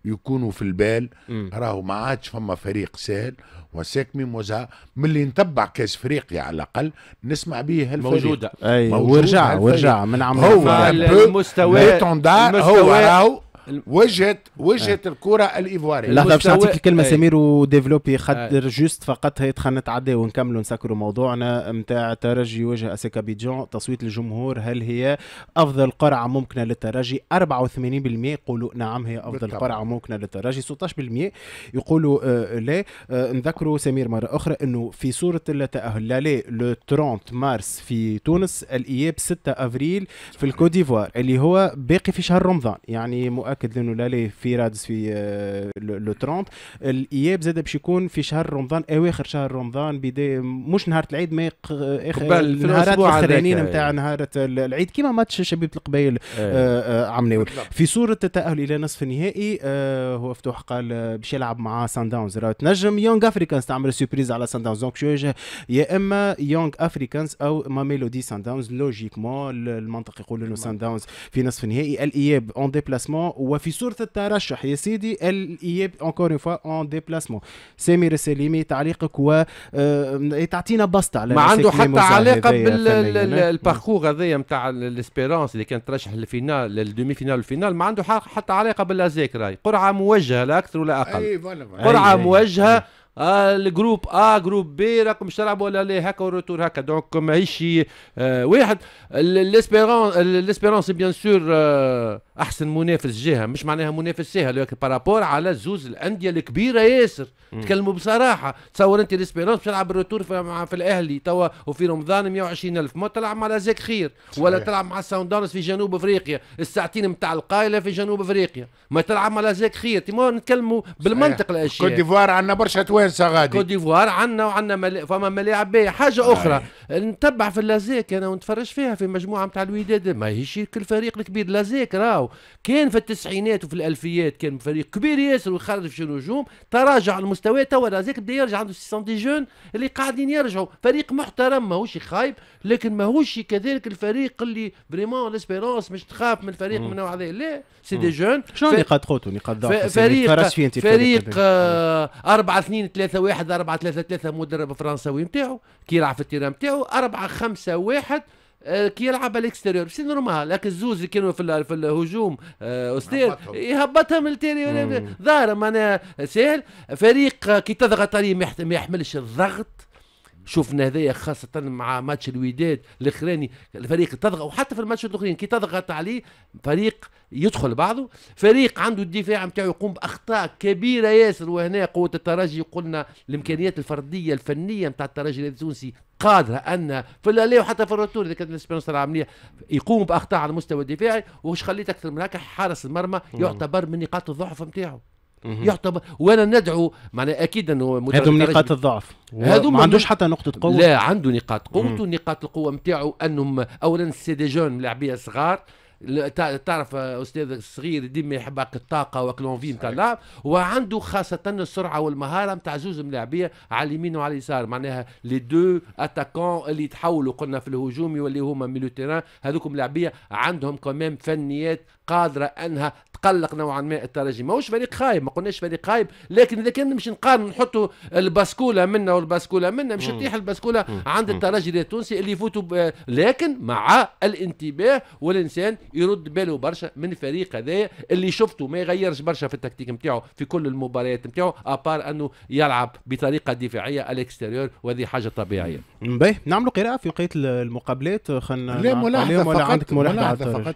يكونوا في البال راهو ما عادش فما فريق سهل وساك ميموزا من اللي نتبع كاس افريقيا على الاقل نسمع به هالفريق موجوده اي ورجع ورجع من عمره هو المستوى هو راهو وجهه وجهه آه. الكره الايفواريه لحظه باش نعطيك الكلمه آه. سمير وديفلوبي خاطر آه. جوست فقط هي نتعداو ونكملوا نسكروا موضوعنا نتاع ترجي وجه اسيكا بيجون تصويت الجمهور هل هي افضل قرعه ممكنه للترجي 84% يقولوا نعم هي افضل بالطبع. قرعه ممكنه للترجي 16% يقولوا آه لا آه نذكروا سمير مره اخرى انه في صوره التاهل لا لا لو 30 مارس في تونس الاياب 6 افريل في الكوت ديفوار اللي هو باقي في شهر رمضان يعني مؤكد متاكد لانه لا في رادس في آه، لو 30 الاياب زاد باش يكون في شهر رمضان اواخر شهر رمضان بدايه مش نهار العيد ما آه، اخر نهارات الاخرانيين آه. نتاع نهار العيد كيما ماتش شبيبه القبائل عم ناول في صوره التاهل الى نصف النهائي هو فتوح قال باش يلعب مع سان داونز راه تنجم يونغ افريكانز تعمل سيربريز على سان داونز دونك شو يا اما يونغ افريكانز او ما ميلودي سان داونز لوجيكمون المنطق يقول انه سان داونز في نصف النهائي الاياب اون ديبلاسمون وفي صورة الترشح يا سيدي الإياب أونكور اون فوا أون ديبلاسمون سامر السليمي تعليقك و آه، تعطينا بسطة على ما عنده حتى علاقة بالباركور هذايا نتاع ليسبيرونس اللي كانت ترشح للفينال للدومي فينال والفينال ما عنده حتى علاقة بالأزاك راي قرعة موجهة لا أكثر ولا أقل أي قرعة موجهة الجروب ا جروب بي راكم تلعبوا ولا لا هكا والروتور هكا دونك ماهيش آه، واحد الاسبيرونس الاسبيرونس بيان سور آه، احسن منافس جهه مش معناها منافس سهل لكن بارابور على زوز الانديه الكبيره ياسر تكلموا بصراحه تصور انت الاسبيرونس تلعب الروتور في, في الاهلي توا وفي رمضان 120 الف ما تلعب مع زاك خير ولا تلعب مع الساوند في جنوب افريقيا الساعتين نتاع القايله في جنوب افريقيا ما تلعب مع زاك خير نتكلموا بالمنطق الاشياء كوت ديفوار عندنا برشا توان فارسه غادي كوت ديفوار عندنا وعندنا فما ملاعب باهيه حاجه اخرى نتبع في اللازيك انا ونتفرج فيها في مجموعه نتاع الوداد ماهيش كل فريق الكبير لازيك راهو كان في التسعينات وفي الالفيات كان فريق كبير ياسر ويخرج في نجوم تراجع المستوى توا لازيك بدا يرجع عنده 600 دي جون اللي قاعدين يرجعوا فريق محترم ماهوش خايب لكن ماهوش كذلك الفريق اللي فريمون ليسبيرونس مش تخاف من الفريق من نوع هذا لا سي دي جون شنو نقاط قوته نقاط ضعف فريق فريق 4 2 3 1 4 3 3 مدرب فرنساوي نتاعو كي يلعب في التيران نتاعو 4 5 1 كي يلعب على الاكستيريور سي نورمال لكن الزوز اللي كانوا في, في الهجوم آه، استاذ يهبطها من التيريور ظاهر معناها سهل فريق كي تضغط عليه ما يحملش الضغط شفنا هذايا خاصه مع ماتش الوداد الاخراني الفريق تضغط وحتى في الماتش الاخرين كي تضغط عليه فريق يدخل بعضه فريق عنده الدفاع نتاعو يقوم باخطاء كبيره ياسر وهنا قوه الترجي قلنا الامكانيات الفرديه الفنيه نتاع الترجي التونسي قادره ان في الاليه وحتى في الرتور اذا كانت الاسبرانسا العمليه يقوم باخطاء على المستوى الدفاعي وش خليت اكثر من هكا حارس المرمى يعتبر من نقاط الضعف نتاعو يعتبر وانا ندعو معناها اكيد انه هذو نقاط الضعف هذو ما عندوش حتى نقطه قوه لا عنده نقاط قوته نقاط القوه نتاعو انهم اولا سي دي جون لاعبيه صغار تعرف آه، استاذ الصغير ديما يحب الطاقه وكلونفي نتاع اللاعب وعنده خاصه السرعه والمهاره نتاع زوج ملاعبيه على اليمين وعلى اليسار معناها لي دو اتاكون اللي يتحولوا قلنا في الهجوم واللي هما ميلو تيران هذوك ملاعبيه عندهم كمان فنيات قادره انها تقلق نوعا ما الترجي ماهوش فريق خايب ما قلناش فريق خايب لكن اذا كان مش نقارن نحطوا الباسكولا منا والباسكولا منا مش تطيح البسكوله عند الترجي التونسي اللي يفوتوا لكن مع الانتباه والانسان يرد باله برشا من الفريق هذا اللي شفته ما يغيرش برشا في التكتيك نتاعو في كل المباريات نتاعو ابار انه يلعب بطريقه دفاعيه الاكستيريور وهذه حاجه طبيعيه. باهي نعملوا قراءه في وقت المقابلات خلينا لا ملاحظه فقط عندك ملاحظه فقط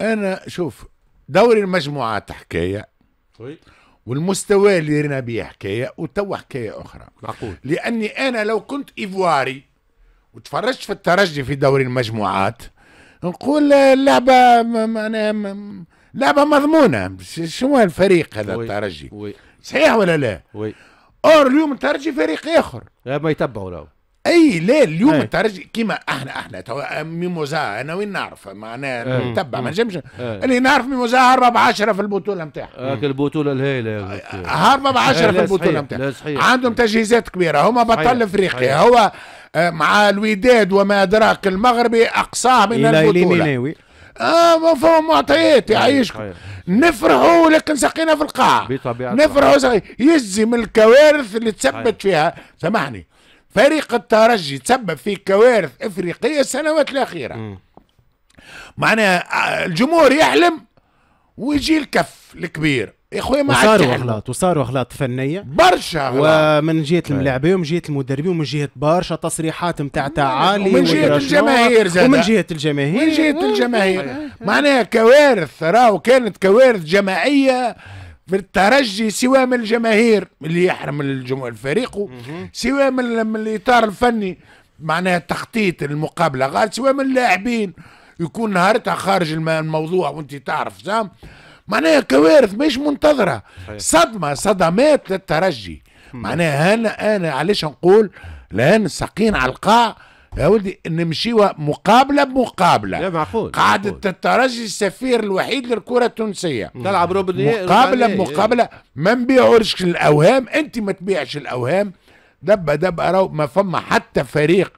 انا شوف دوري المجموعات حكايه والمستوى اللي رينا به حكايه وتوا حكايه اخرى معقول لاني انا لو كنت ايفواري وتفرجت في الترجي في دوري المجموعات نقول اللعبة معناها لعبه مضمونه شنو الفريق هذا وي. الترجي وي. صحيح ولا لا؟ وي. اور اليوم الترجي فريق اخر لا ما يتبعوا له اي ليه اليوم أي. كيما احنا احنا توا ميموزا انا وين نعرف معناها نتبع ما نجمش اللي نعرف ميموزا هرب 10 في البطوله نتاعها البطوله الهايله هرب 10 في البطوله نتاعها عندهم تجهيزات كبيره هما بطل افريقيا هو آه، مع الوداد وما ادراك المغربي اقصاه من البطوله اه فهم معطيات يعيشكم نفرحوا لكن سقينا في القاع نفرحوا يجزم من الكوارث اللي تسبت فيها سامحني فريق الترجي تسبب في كوارث افريقيه السنوات الاخيره م. معناها آه، الجمهور يحلم ويجي الكف الكبير يا خويا ما وصاروا اغلاط وصاروا اغلاط فنيه برشا اغلاط ومن جهه طيب. الملاعبين ومن جهه المدربين ومن جهه برشا تصريحات نتاع تعالي ومن جهه الجماهير زاد ومن جهه الجماهير من جهه آه. الجماهير معناها كوارث راهو كانت كوارث جماعيه الترجي سواء من الجماهير اللي يحرم الجمهور الفريق سواء من, من الاطار الفني معناها التخطيط المقابله غلط سواء من اللاعبين يكون نهارتها خارج الموضوع وانت تعرف زام معناها كوارث مش منتظره صدمه صدمات للترجي معناها انا انا علاش نقول لان الساقين على القاع يا ولدي نمشيوا مقابله بمقابله لا معقول قاعد الترجي السفير الوحيد للكره التونسيه تلعب روبن مقابله بمقابله ما نبيعوش الاوهام انت ما تبيعش الاوهام دبه دبه راهو ما فما حتى فريق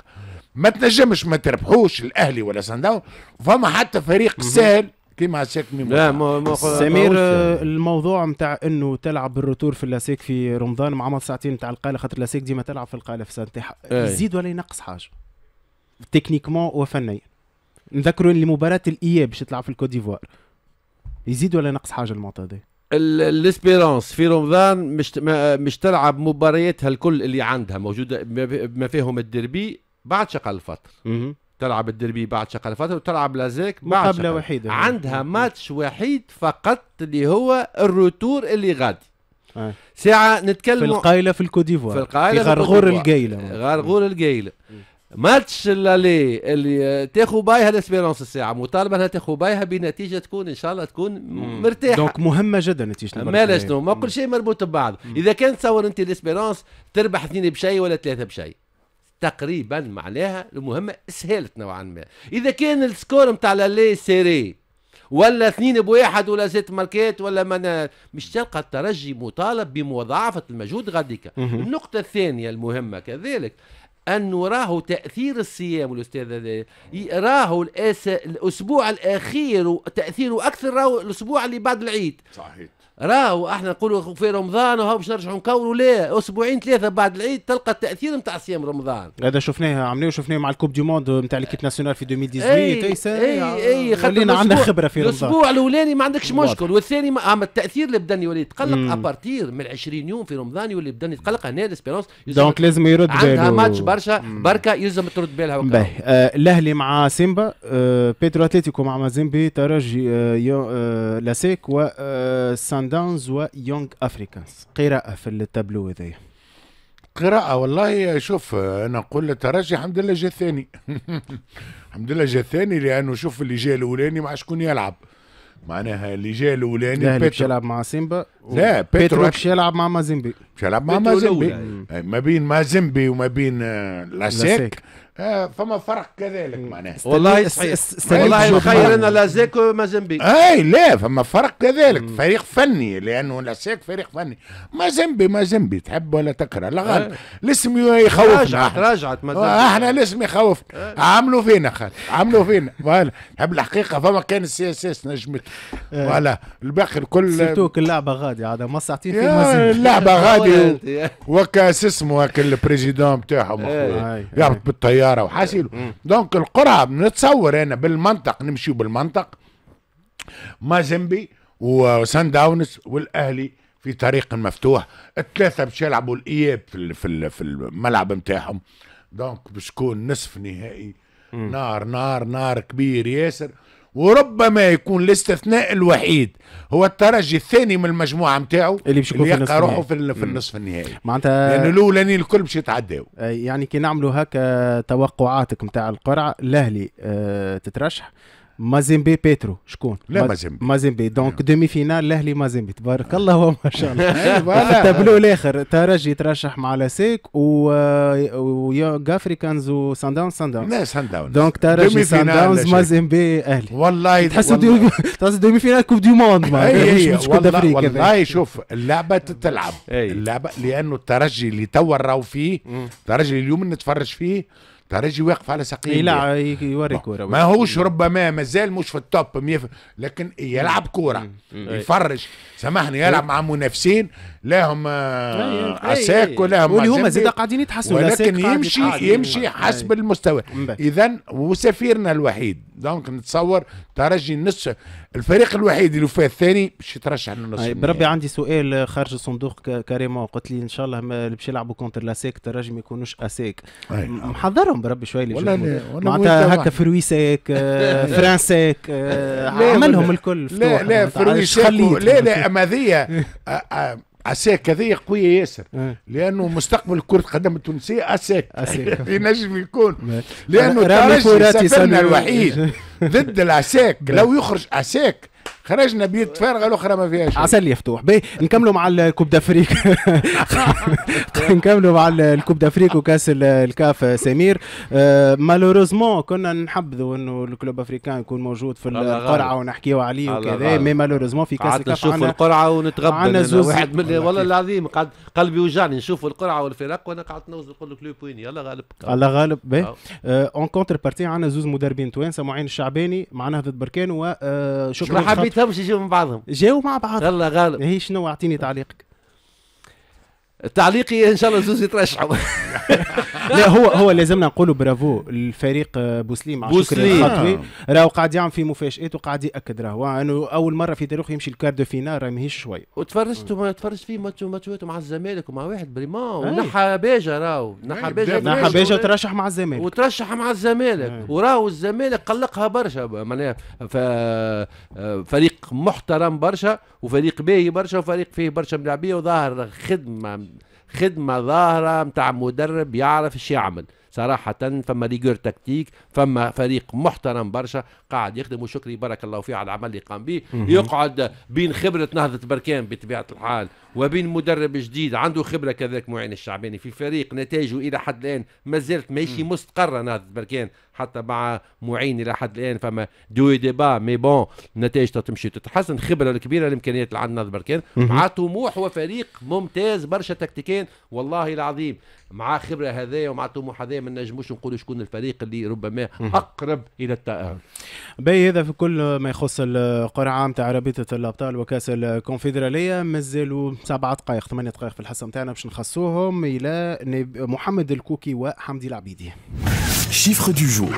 ما تنجمش ما تربحوش الاهلي ولا صن فما حتى فريق سهل كيما هساك لا مو مو سمير آه، الموضوع نتاع انه تلعب بالروتور في اللاسيك في رمضان مع ساعتين نتاع القاله خاطر اللاسيك ديما تلعب في القاله في سانتي إيه. يزيد ولا ينقص حاجه تكنيكمون وفنيا نذكروا اللي مباراه الاي باش تلعب في الكوت ديفوار يزيد ولا نقص حاجه المعطى هذا الاسبيرانس في رمضان مش مش تلعب مبارياتها الكل اللي عندها موجوده ما فيهم الدربي بعد شقل الفطر تلعب الدربي بعد شقل الفطر وتلعب لازيك بعد مقابله وحيده عندها ماتش وحيد فقط اللي هو الروتور اللي غادي آه. ساعة نتكلم في القايلة في الكوديفوار في القايلة في غرغور القايلة غرغور القايلة ماتش اللي اللي تاخو بيها الاسبيرونس الساعه مطالبه انها تاخو بايها بنتيجه تكون ان شاء الله تكون مرتاحه دونك مهمه جدا نتيجه مالا شنو ما كل شيء مربوط ببعض اذا كان تصور انت الاسبيرونس تربح اثنين بشيء ولا ثلاثه بشيء تقريبا معناها المهمه سهلت نوعا ما اذا كان السكور نتاع لالي سيري ولا اثنين بواحد ولا زيت ماركات ولا منا مش تلقى الترجي مطالب بمضاعفه المجهود غاديكا النقطه الثانيه المهمه كذلك أن راهو تاثير الصيام الاستاذ هذا راهو الأس... الاسبوع الاخير تاثيره اكثر راهو الاسبوع اللي بعد العيد صحيح راهو احنا نقولوا في رمضان وهو باش نرجعوا نكوروا لا اسبوعين ثلاثه بعد العيد تلقى التاثير نتاع صيام رمضان هذا شفناه عملناه وشفناه مع الكوب دي موند نتاع ليكيب ناسيونال في 2018 اي اي, خلينا عندنا خبره في رمضان الاسبوع الاولاني ما عندكش مشكل والثاني اما التاثير اللي بدني يولي يتقلق ابارتير من 20 يوم في رمضان يولي بدني يتقلق هنا الاسبيرونس دونك لازم يرد بالها عندها ماتش برشا بركه يلزم ترد بالها باهي آه، الاهلي مع سيمبا آه، بيترو اتليتيكو مع مازيمبي ترجي آه، لاسيك و سان داونز ويونغ افريكانز قراءه في التابلو هذايا قراءة والله شوف أنا نقول الترجي الحمد لله جا الثاني الحمد لله جا الثاني لأنه شوف اللي جا الأولاني مع شكون يلعب معناها اللي جا الأولاني لا باش يلعب مع سيمبا و... لا بيترو باش يلعب مع مازيمبي باش يلعب مع مازيمبي ما بين مازيمبي وما بين لاسيك آه، آه فما فرق كذلك معناها والله صحيح والله الخير انا لازاكو ما زنبي اي لا فما فرق كذلك مم. فريق فني لانه لاسيك فريق فني ما زنبي ما زنبي تحب ولا تكره لا غلط أه. الاسم يخوفنا رجعت رجعت أه، احنا الاسم يخوف أه. عملوا فينا خال عملوا فينا فوالا تحب الحقيقه فما كان السي اس اس نجمت فوالا الباقي الكل سيتوك اللعبه غادي عاد ما ساعتين في اللعبه غادي وكا اسمه البريزيدون بتاعهم يهبط بالطياره الاداره وحاسيله دونك القرعه بنتصور انا بالمنطق نمشيو بالمنطق مازيمبي وسان داونس والاهلي في طريق مفتوح الثلاثه باش يلعبوا الاياب في في في الملعب نتاعهم دونك باش نصف نهائي مم. نار نار نار كبير ياسر وربما يكون الاستثناء الوحيد هو الترجي الثاني من المجموعه نتاعو اللي باش يكون يلقى روحه في, في النصف النهائي معناتها لانه الاولاني الكل باش يتعداو آه، يعني كي نعملوا هكا توقعاتك نتاع القرعه الاهلي آه تترشح مازيمبي بيترو شكون؟ لا مازيمبي مازيمبي دونك دومي فينال الاهلي مازيمبي تبارك الله وما شاء الله حتى بلو الاخر ترجي ترشح مع لاسيك وجافري افريكانز وسان داونز سان داونز لا سان داونز دونك ترجي سان داونز مازيمبي اهلي والله تحس تحس دومي فينال كوب دي موند والله شوف اللعبه تتلعب اللعبه لانه الترجي اللي تو راهو فيه الترجي اليوم نتفرج فيه ترجي واقف على ساقيه لا إيه، يوري كوره ما هوش ربما مازال مش في التوب ميف... لكن يلعب كوره إيه. يفرج سامحني يلعب إيه. مع منافسين لهم آه، عساك ولهم واللي هما زاد قاعدين يتحسنوا ولكن يمشي يمشي حسب المستوى اذا وسفيرنا الوحيد دونك نتصور ترجي النص الفريق الوحيد اللي فيه الثاني باش يترشح للنص بربي عندي سؤال آه، خارج الصندوق كريمون قلت لي ان شاء الله اللي باش يلعبوا كونتر لاسيك ترجي ما يكونوش اسيك محضرهم بربي شويه اللي معناتها هكا فرويسيك آه، فرانسيك آه، عملهم الكل لا لا فرويسيك لا لا اما عساك هذه قوية ياسر إيه. لأنه مستقبل كرة القدم التونسية عساك ينجم يكون إيه. لأنه ترجي سفرنا الوحيد ضد العساك إيه. لو يخرج عساك خرجنا بيت فارغه الاخرى ما فيهاش عسل يفتوح باهي نكملوا مع الكوب دافريك نكملوا مع الكوب دافريك وكاس الكاف سمير مالوروزمون آه، كنا نحبذوا انه الكلوب افريكان يكون موجود في القرعه ونحكيوا عليه وكذا مي مالوروزمون في كاس الكاف نشوف القرعه ونتغبى عندنا زوز واحد من والله العظيم قعد قلبي وجعني نشوف القرعه والفرق وانا قعدت نوز نقول لك لو بويني الله غالب الله غالب باهي اون كونتر بارتي عندنا زوز مدربين توانسه معين الشعباني معناها ضد بركان وشكرا آه، حبيت تمشي يجيو مع بعضهم جاو مع بعض يلا غالب هي شنو اعطيني تعليقك تعليقي ان شاء الله زوز يترشحوا لا هو هو لازمنا نقولوا برافو الفريق آه، بوسليم على بوسليم الخطوي راهو قاعد يعمل في مفاجات وقاعد ياكد راهو انه اول مره في تاريخه يمشي الكار دو فينال راه ماهيش شوي وتفرجت ما تفرجت فيه ماتشات مع الزمالك ومع واحد بريمون ونحى باجا راهو نحى باجا نحى باجا وترشح مع الزمالك وترشح مع الزمالك وراهو الزمالك قلقها برشا معناها فريق محترم برشا وفريق باهي برشا وفريق فيه برشا ملاعبيه وظاهر خدمه خدمه ظاهره متاع مدرب يعرف ايش يعمل صراحة فما ريغور تكتيك فما فريق محترم برشا قاعد يخدم وشكري بارك الله فيه على العمل اللي قام به يقعد بين خبرة نهضة بركان بطبيعة الحال وبين مدرب جديد عنده خبره كذلك معين الشعباني في فريق نتائجه الى حد الان ما زالت ماشي مستقره نهضه بركان حتى مع معين الى حد الان فما دوي ديبا مي بون نتائج تمشي تتحسن خبره الكبيره الامكانيات اللي عندنا نهضه بركان مع طموح وفريق ممتاز برشا تكتيكيا والله العظيم مع خبره هذايا ومع طموح هذايا ما نجموش نقولوا شكون الفريق اللي ربما اقرب الى التاهل. باهي هذا في كل ما يخص القرعه نتاع رابطه الابطال وكاس الكونفدراليه مازالوا سبع دقائق ثمانية دقائق في الحصه نتاعنا باش نخصوهم الى محمد الكوكي وحمدي العبيدي شيفر دو جور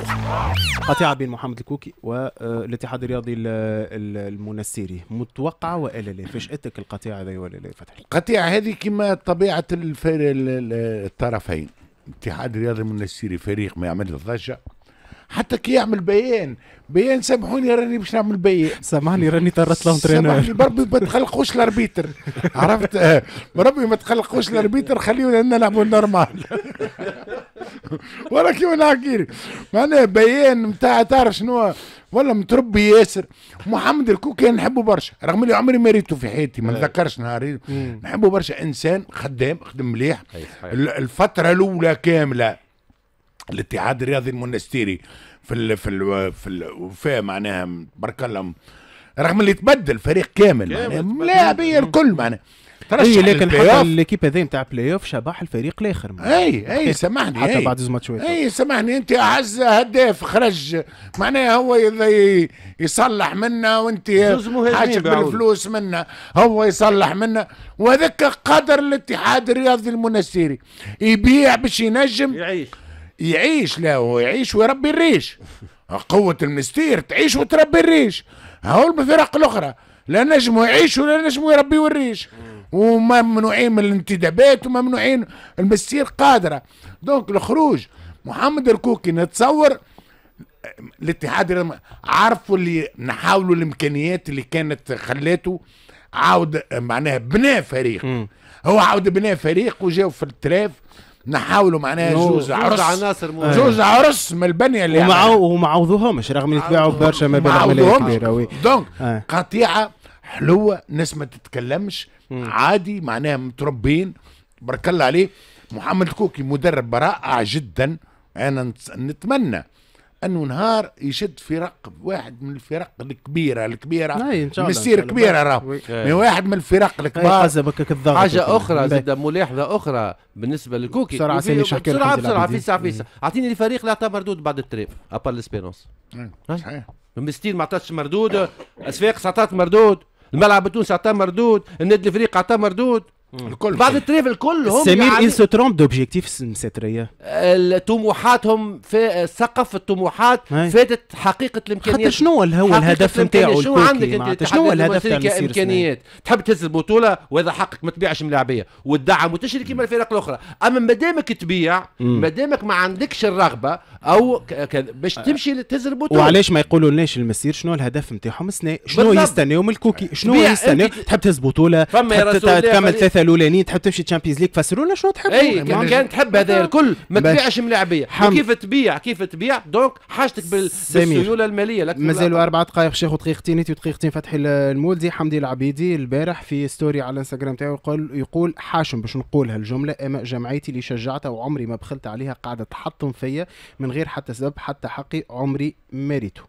قطيعة بين محمد الكوكي والاتحاد آه، الرياضي المنسيري متوقعة والا لا؟ اتك القطيعة هذه ولا لا فتحي؟ القطيعة هذه كما طبيعة الطرفين الاتحاد الرياضي المنسيري فريق ما يعمل ضجة حتى كي يعمل بيان بيان سامحوني راني باش نعمل بيان سامحني راني طرت لهم ترينر سامحني بربي ما تخلقوش الاربيتر عرفت بربي ما تخلقوش الاربيتر خليونا نلعبوا نورمال ولا كيما نحكي معناها بيان نتاع تعرف شنو ولا متربي ياسر محمد الكوكي نحبه برشا رغم اللي عمري ما ريته في حياتي ما نتذكرش نهاري نحبه برشا انسان خدام خدم مليح الفتره الاولى كامله الاتحاد الرياضي المونستيري في الـ في الـ في الوفاه معناها برك الله رغم اللي تبدل فريق كامل معناها الكل معناها اي لكن حتى الليكيب هذا نتاع بلاي اوف شبح الفريق الاخر اي اي سامحني حتى أي. بعد زوج اي سامحني انت اعز هداف خرج معناها هو يصلح منا وانت حاجب بالفلوس منا هو يصلح منا وهذاك قدر الاتحاد الرياضي المنستيري يبيع باش ينجم يعيش يعيش لا هو يعيش ويربي الريش قوة المستير تعيش وتربي الريش هول الفرق الأخرى لا نجموا يعيشوا لا نجموا يربيوا الريش وممنوعين من الانتدابات وممنوعين المستير قادرة دونك الخروج محمد الكوكي نتصور الاتحاد عرفوا اللي نحاولوا الامكانيات اللي كانت خلاته عاود معناها بناء فريق هو عاود بناء فريق وجاو في التراف نحاولوا معناها جوز عرس عناصر جوز عرس من البنيه اللي ومعو ومعوضوهمش رغم يتباعوا برشا برشا مبالغ ماليه كبيره دونك آه. قطيعه حلوه ناس ما تتكلمش عادي معناها متربين بارك الله عليه محمد الكوكي مدرب رائع جدا انا نتمنى انه نهار يشد في رقب واحد من الفرق الكبيره الكبيره مسير كبيره راه إيه. من واحد من الفرق الكبار حاجه اخرى زاد ملاحظه اخرى بالنسبه للكوكي بسرعه سيني شحكي بسرعه بسرعه فيسع فيسا إيه. اعطيني الفريق اللي عطاه مردود بعد التريب ابار الاسبيرونس إيه، صحيح مستير ما عطاتش مردود اسفيقس عطات مردود الملعب التونسي عطاه مردود النادي الافريقي عطاه مردود الكل بعد التريف الكل هم سمير يعني إل ترومب دوبجيكتيف مسترية طموحاتهم في سقف الطموحات فاتت حقيقة الإمكانيات حتى شنو هو الهدف نتاعو شنو عندك أنت شنو الهدف نتاعو إمكانيات تحب تهز البطولة وإذا حقك ما تبيعش ملاعبية وتدعم وتشري كيما الفرق الأخرى أما ما دامك تبيع ما دامك ما عندكش الرغبة أو باش تمشي تهز البطولة وعلاش ما يقولوا لناش المسير شنو الهدف نتاعهم سنة شنو يستناو من الكوكي شنو يستناو تحب تهز بطولة تكمل ثلاثة الاولاني تحب تمشي تشامبيونز ليج فسروا لنا شنو تحب اي يعني كان, كان تحب هذا الكل ما تبيعش ملاعبيه كيف تبيع كيف تبيع دونك حاجتك بالسيوله الماليه مازالوا اربع دقائق شيخ ودقيقتين انت ودقيقتين فتحي المولدي حمدي العبيدي البارح في ستوري على الانستغرام تاعو يقول يقول حاشم باش نقول هالجمله اما جمعيتي اللي شجعتها وعمري ما بخلت عليها قاعده تحطم فيا من غير حتى سبب حتى حقي عمري ما ريتو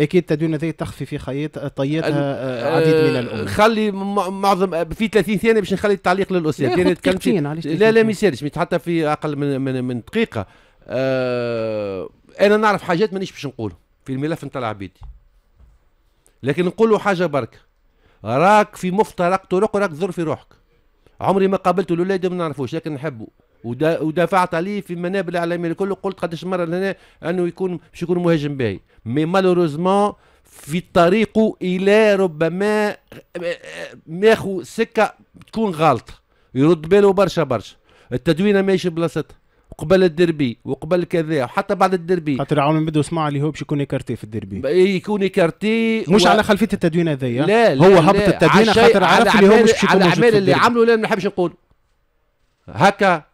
اكيد تدون ذي تخفي في خيط طيتها آه، عديد من آه، الامور خلي معظم في 30 ثانيه باش نخلي التعليق للاسياب لا لا لا ما يسالش حتى في اقل من من, من دقيقه أه انا نعرف حاجات مانيش باش نقول في الملف نتاع العبيد لكن نقولوا حاجه برك راك في مفترق طرق راك تضر في روحك عمري ما قابلته الاولاد ما نعرفوش لكن نحبه ودافعت عليه في المنابل الاعلاميه الكل قلت قداش مره لهنا انه يكون باش يكون مهاجم باهي مي مالوروزمون في الطريق الى ربما آه، آه، ماخو سكه تكون غلطه يرد باله برشا برشا التدوينه ماشي بلاصتها قبل الدربي وقبل كذا وحتى بعد الدربي خاطر عاون بدو سمع اللي هو باش يكون كارتي في الدربي إيه، يكون كارتي مش و... على خلفيه التدوين هذايا لا, لا هو هبط التدوين خاطر عرف اللي هو مش باش يكون على الاعمال اللي عملوا لا ما نحبش نقول هكا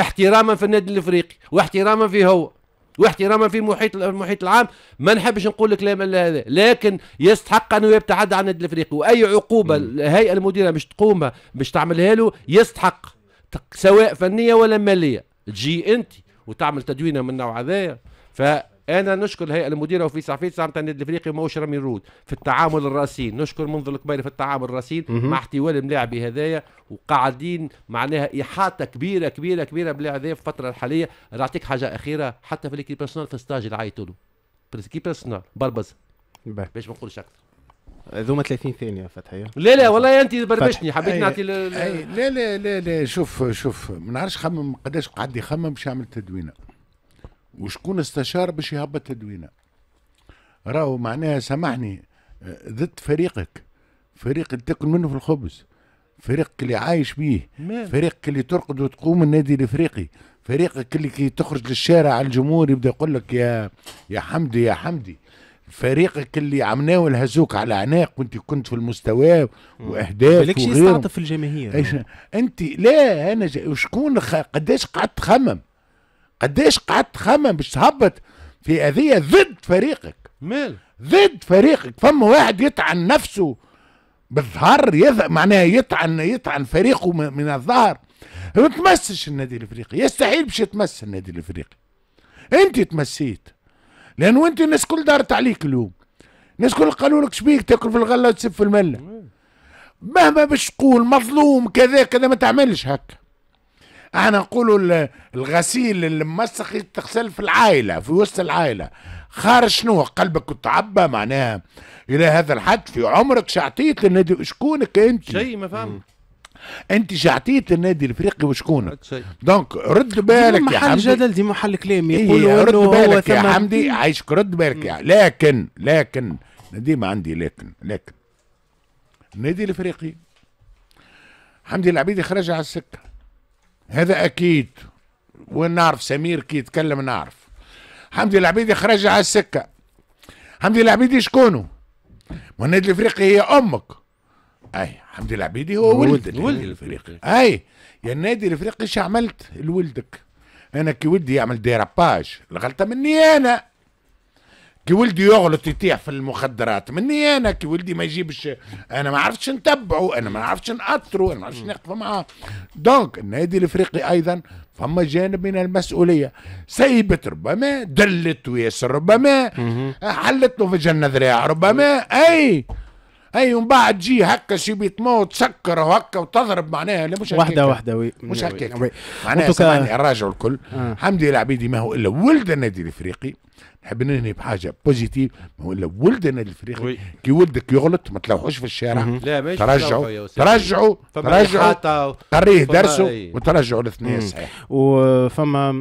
احتراما في النادي الافريقي واحتراما في هو واحتراما في محيط المحيط العام ما نحبش نقول الكلام هذا لكن يستحق انه يبتعد عن النادي الافريقي واي عقوبه الهيئه المديره باش تقومها باش تعملها له يستحق سواء فنيه ولا ماليه تجي انت وتعمل تدوينه من النوع هذايا ف انا نشكر الهيئه المديره وفي صحفيتها عن النادي الافريقي موش رامي رود في التعامل الرصين نشكر منذ القبيله في التعامل الرصين مع احتواء الملاعبي هذايا وقاعدين معناها احاطه كبيره كبيره كبيره باللاعب في الفتره الحاليه نعطيك حاجه اخيره حتى في ليكيب بيرسونال في ستاج اللي عيطوا له ليكيب بيرسونال بربز باش ما نقولش اكثر ذوما 30 ثانية فتحية لا لا والله أنت بربشني حبيت نعطي لا لا لا لا شوف شوف ما نعرفش خمم قداش قعد يخمم باش يعمل تدوينة وشكون استشار باش يهبط تدوينه راهو معناها سامحني ضد فريقك فريق اللي تاكل منه في الخبز فريقك اللي عايش بيه فريقك اللي ترقد وتقوم النادي الافريقي فريقك اللي كي تخرج للشارع على الجمهور يبدا يقول لك يا يا حمدي يا حمدي فريقك اللي عمناه الهزوك على اعناق وانت كنت في المستوى واهداف وغيره في الجماهير انت لا انا وشكون قداش قعدت تخمم قديش قعدت تخمم باش تهبط في اذيه ضد فريقك مال ضد فريقك فما واحد يطعن نفسه بالظهر يذ... معناها يطعن يطعن فريقه من الظهر ما تمسش النادي الافريقي يستحيل باش يتمس النادي الافريقي انت تمسيت لانه انت الناس كل دارت عليك اليوم الناس كل قالوا لك شبيك تاكل في الغله وتسب في المله مهما باش تقول مظلوم كذا كذا ما تعملش هكا احنا نقول الغسيل اللي مسخ يتغسل في العائلة في وسط العائلة خارج شنو قلبك تعبى معناها الى هذا الحد في عمرك شعطيت للنادي شكونك انت شيء ما فهم انت شعطيت النادي الافريقي وشكونك دونك رد بالك يا حمدي محل جدل دي محل كلام يقولوا إيه رد بالك يا حمدي عايشك رد بالك يا لكن لكن ديما عندي لكن لكن النادي الافريقي حمدي العبيدي خرج على السكه هذا اكيد ونعرف سمير كي يتكلم نعرف حمدي العبيدي خرج على السكه حمدي العبيدي شكونه ما النادي الافريقي هي امك اي حمدي العبيدي هو ولد ولد الافريقي اي يا النادي الافريقي شو عملت لولدك انا كي ولدي يعمل ديراباج الغلطه مني انا كي ولدي يغلط يطيح في المخدرات مني انا كي ولدي ما يجيبش انا ما عرفتش نتبعه انا ما عرفتش نأثره انا ما عرفتش نقف معاه دونك النادي الافريقي ايضا فما جانب من المسؤولية سيبت ربما دلت وياسر ربما حلت له في جنة ذراع ربما اي اي ومن بعد جي هكا شي بيتموت سكر وهكا وتضرب معناها لا مش واحده واحده وي مش هكاك معناها سمعني الراجل الكل آه. حمدي العبيدي ما هو الا ولد النادي الافريقي نحب ننهي بحاجه بوزيتيف ولا ولدنا الفريق كي ولدك يغلط ما تلوحوش في الشارع لا ماشي ترجعوا ترجعوا ترجعوا قريه درسه وترجعوا الاثنين صحيح وفما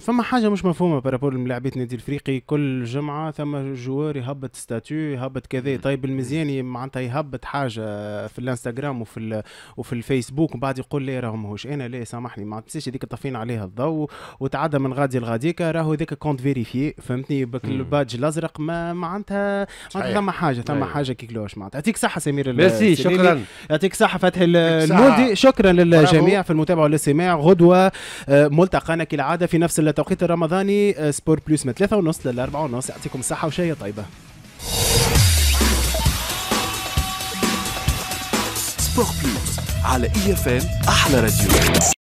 فما حاجه مش مفهومه بارابول لملاعبيه نادي الافريقي كل جمعه ثم جوار يهبط ستاتيو يهبط كذا طيب المزياني معناتها يهبط حاجه في الانستغرام وفي ال... وفي الفيسبوك وبعد يقول لي راهو ماهوش انا لا سامحني ما تنساش هذيك طفينا عليها الضوء وتعدى من غادي لغاديكا راهو ذاك كونت فيريفي فهمتني جيبك الباج الازرق ما معناتها معناتها ثم حاجه ثم أيوه. حاجه كيكلوش معناتها يعطيك صحه سمير ميرسي شكرا يعطيك صحه فتحي المولدي شكرا للجميع في المتابعه والاستماع غدوه آه، ملتقانا كالعاده في نفس التوقيت الرمضاني آه، سبور بلوس من 3 ونص لل 4 ونص يعطيكم الصحه وشاي طيبه سبور بلس على اي اف ام احلى راديو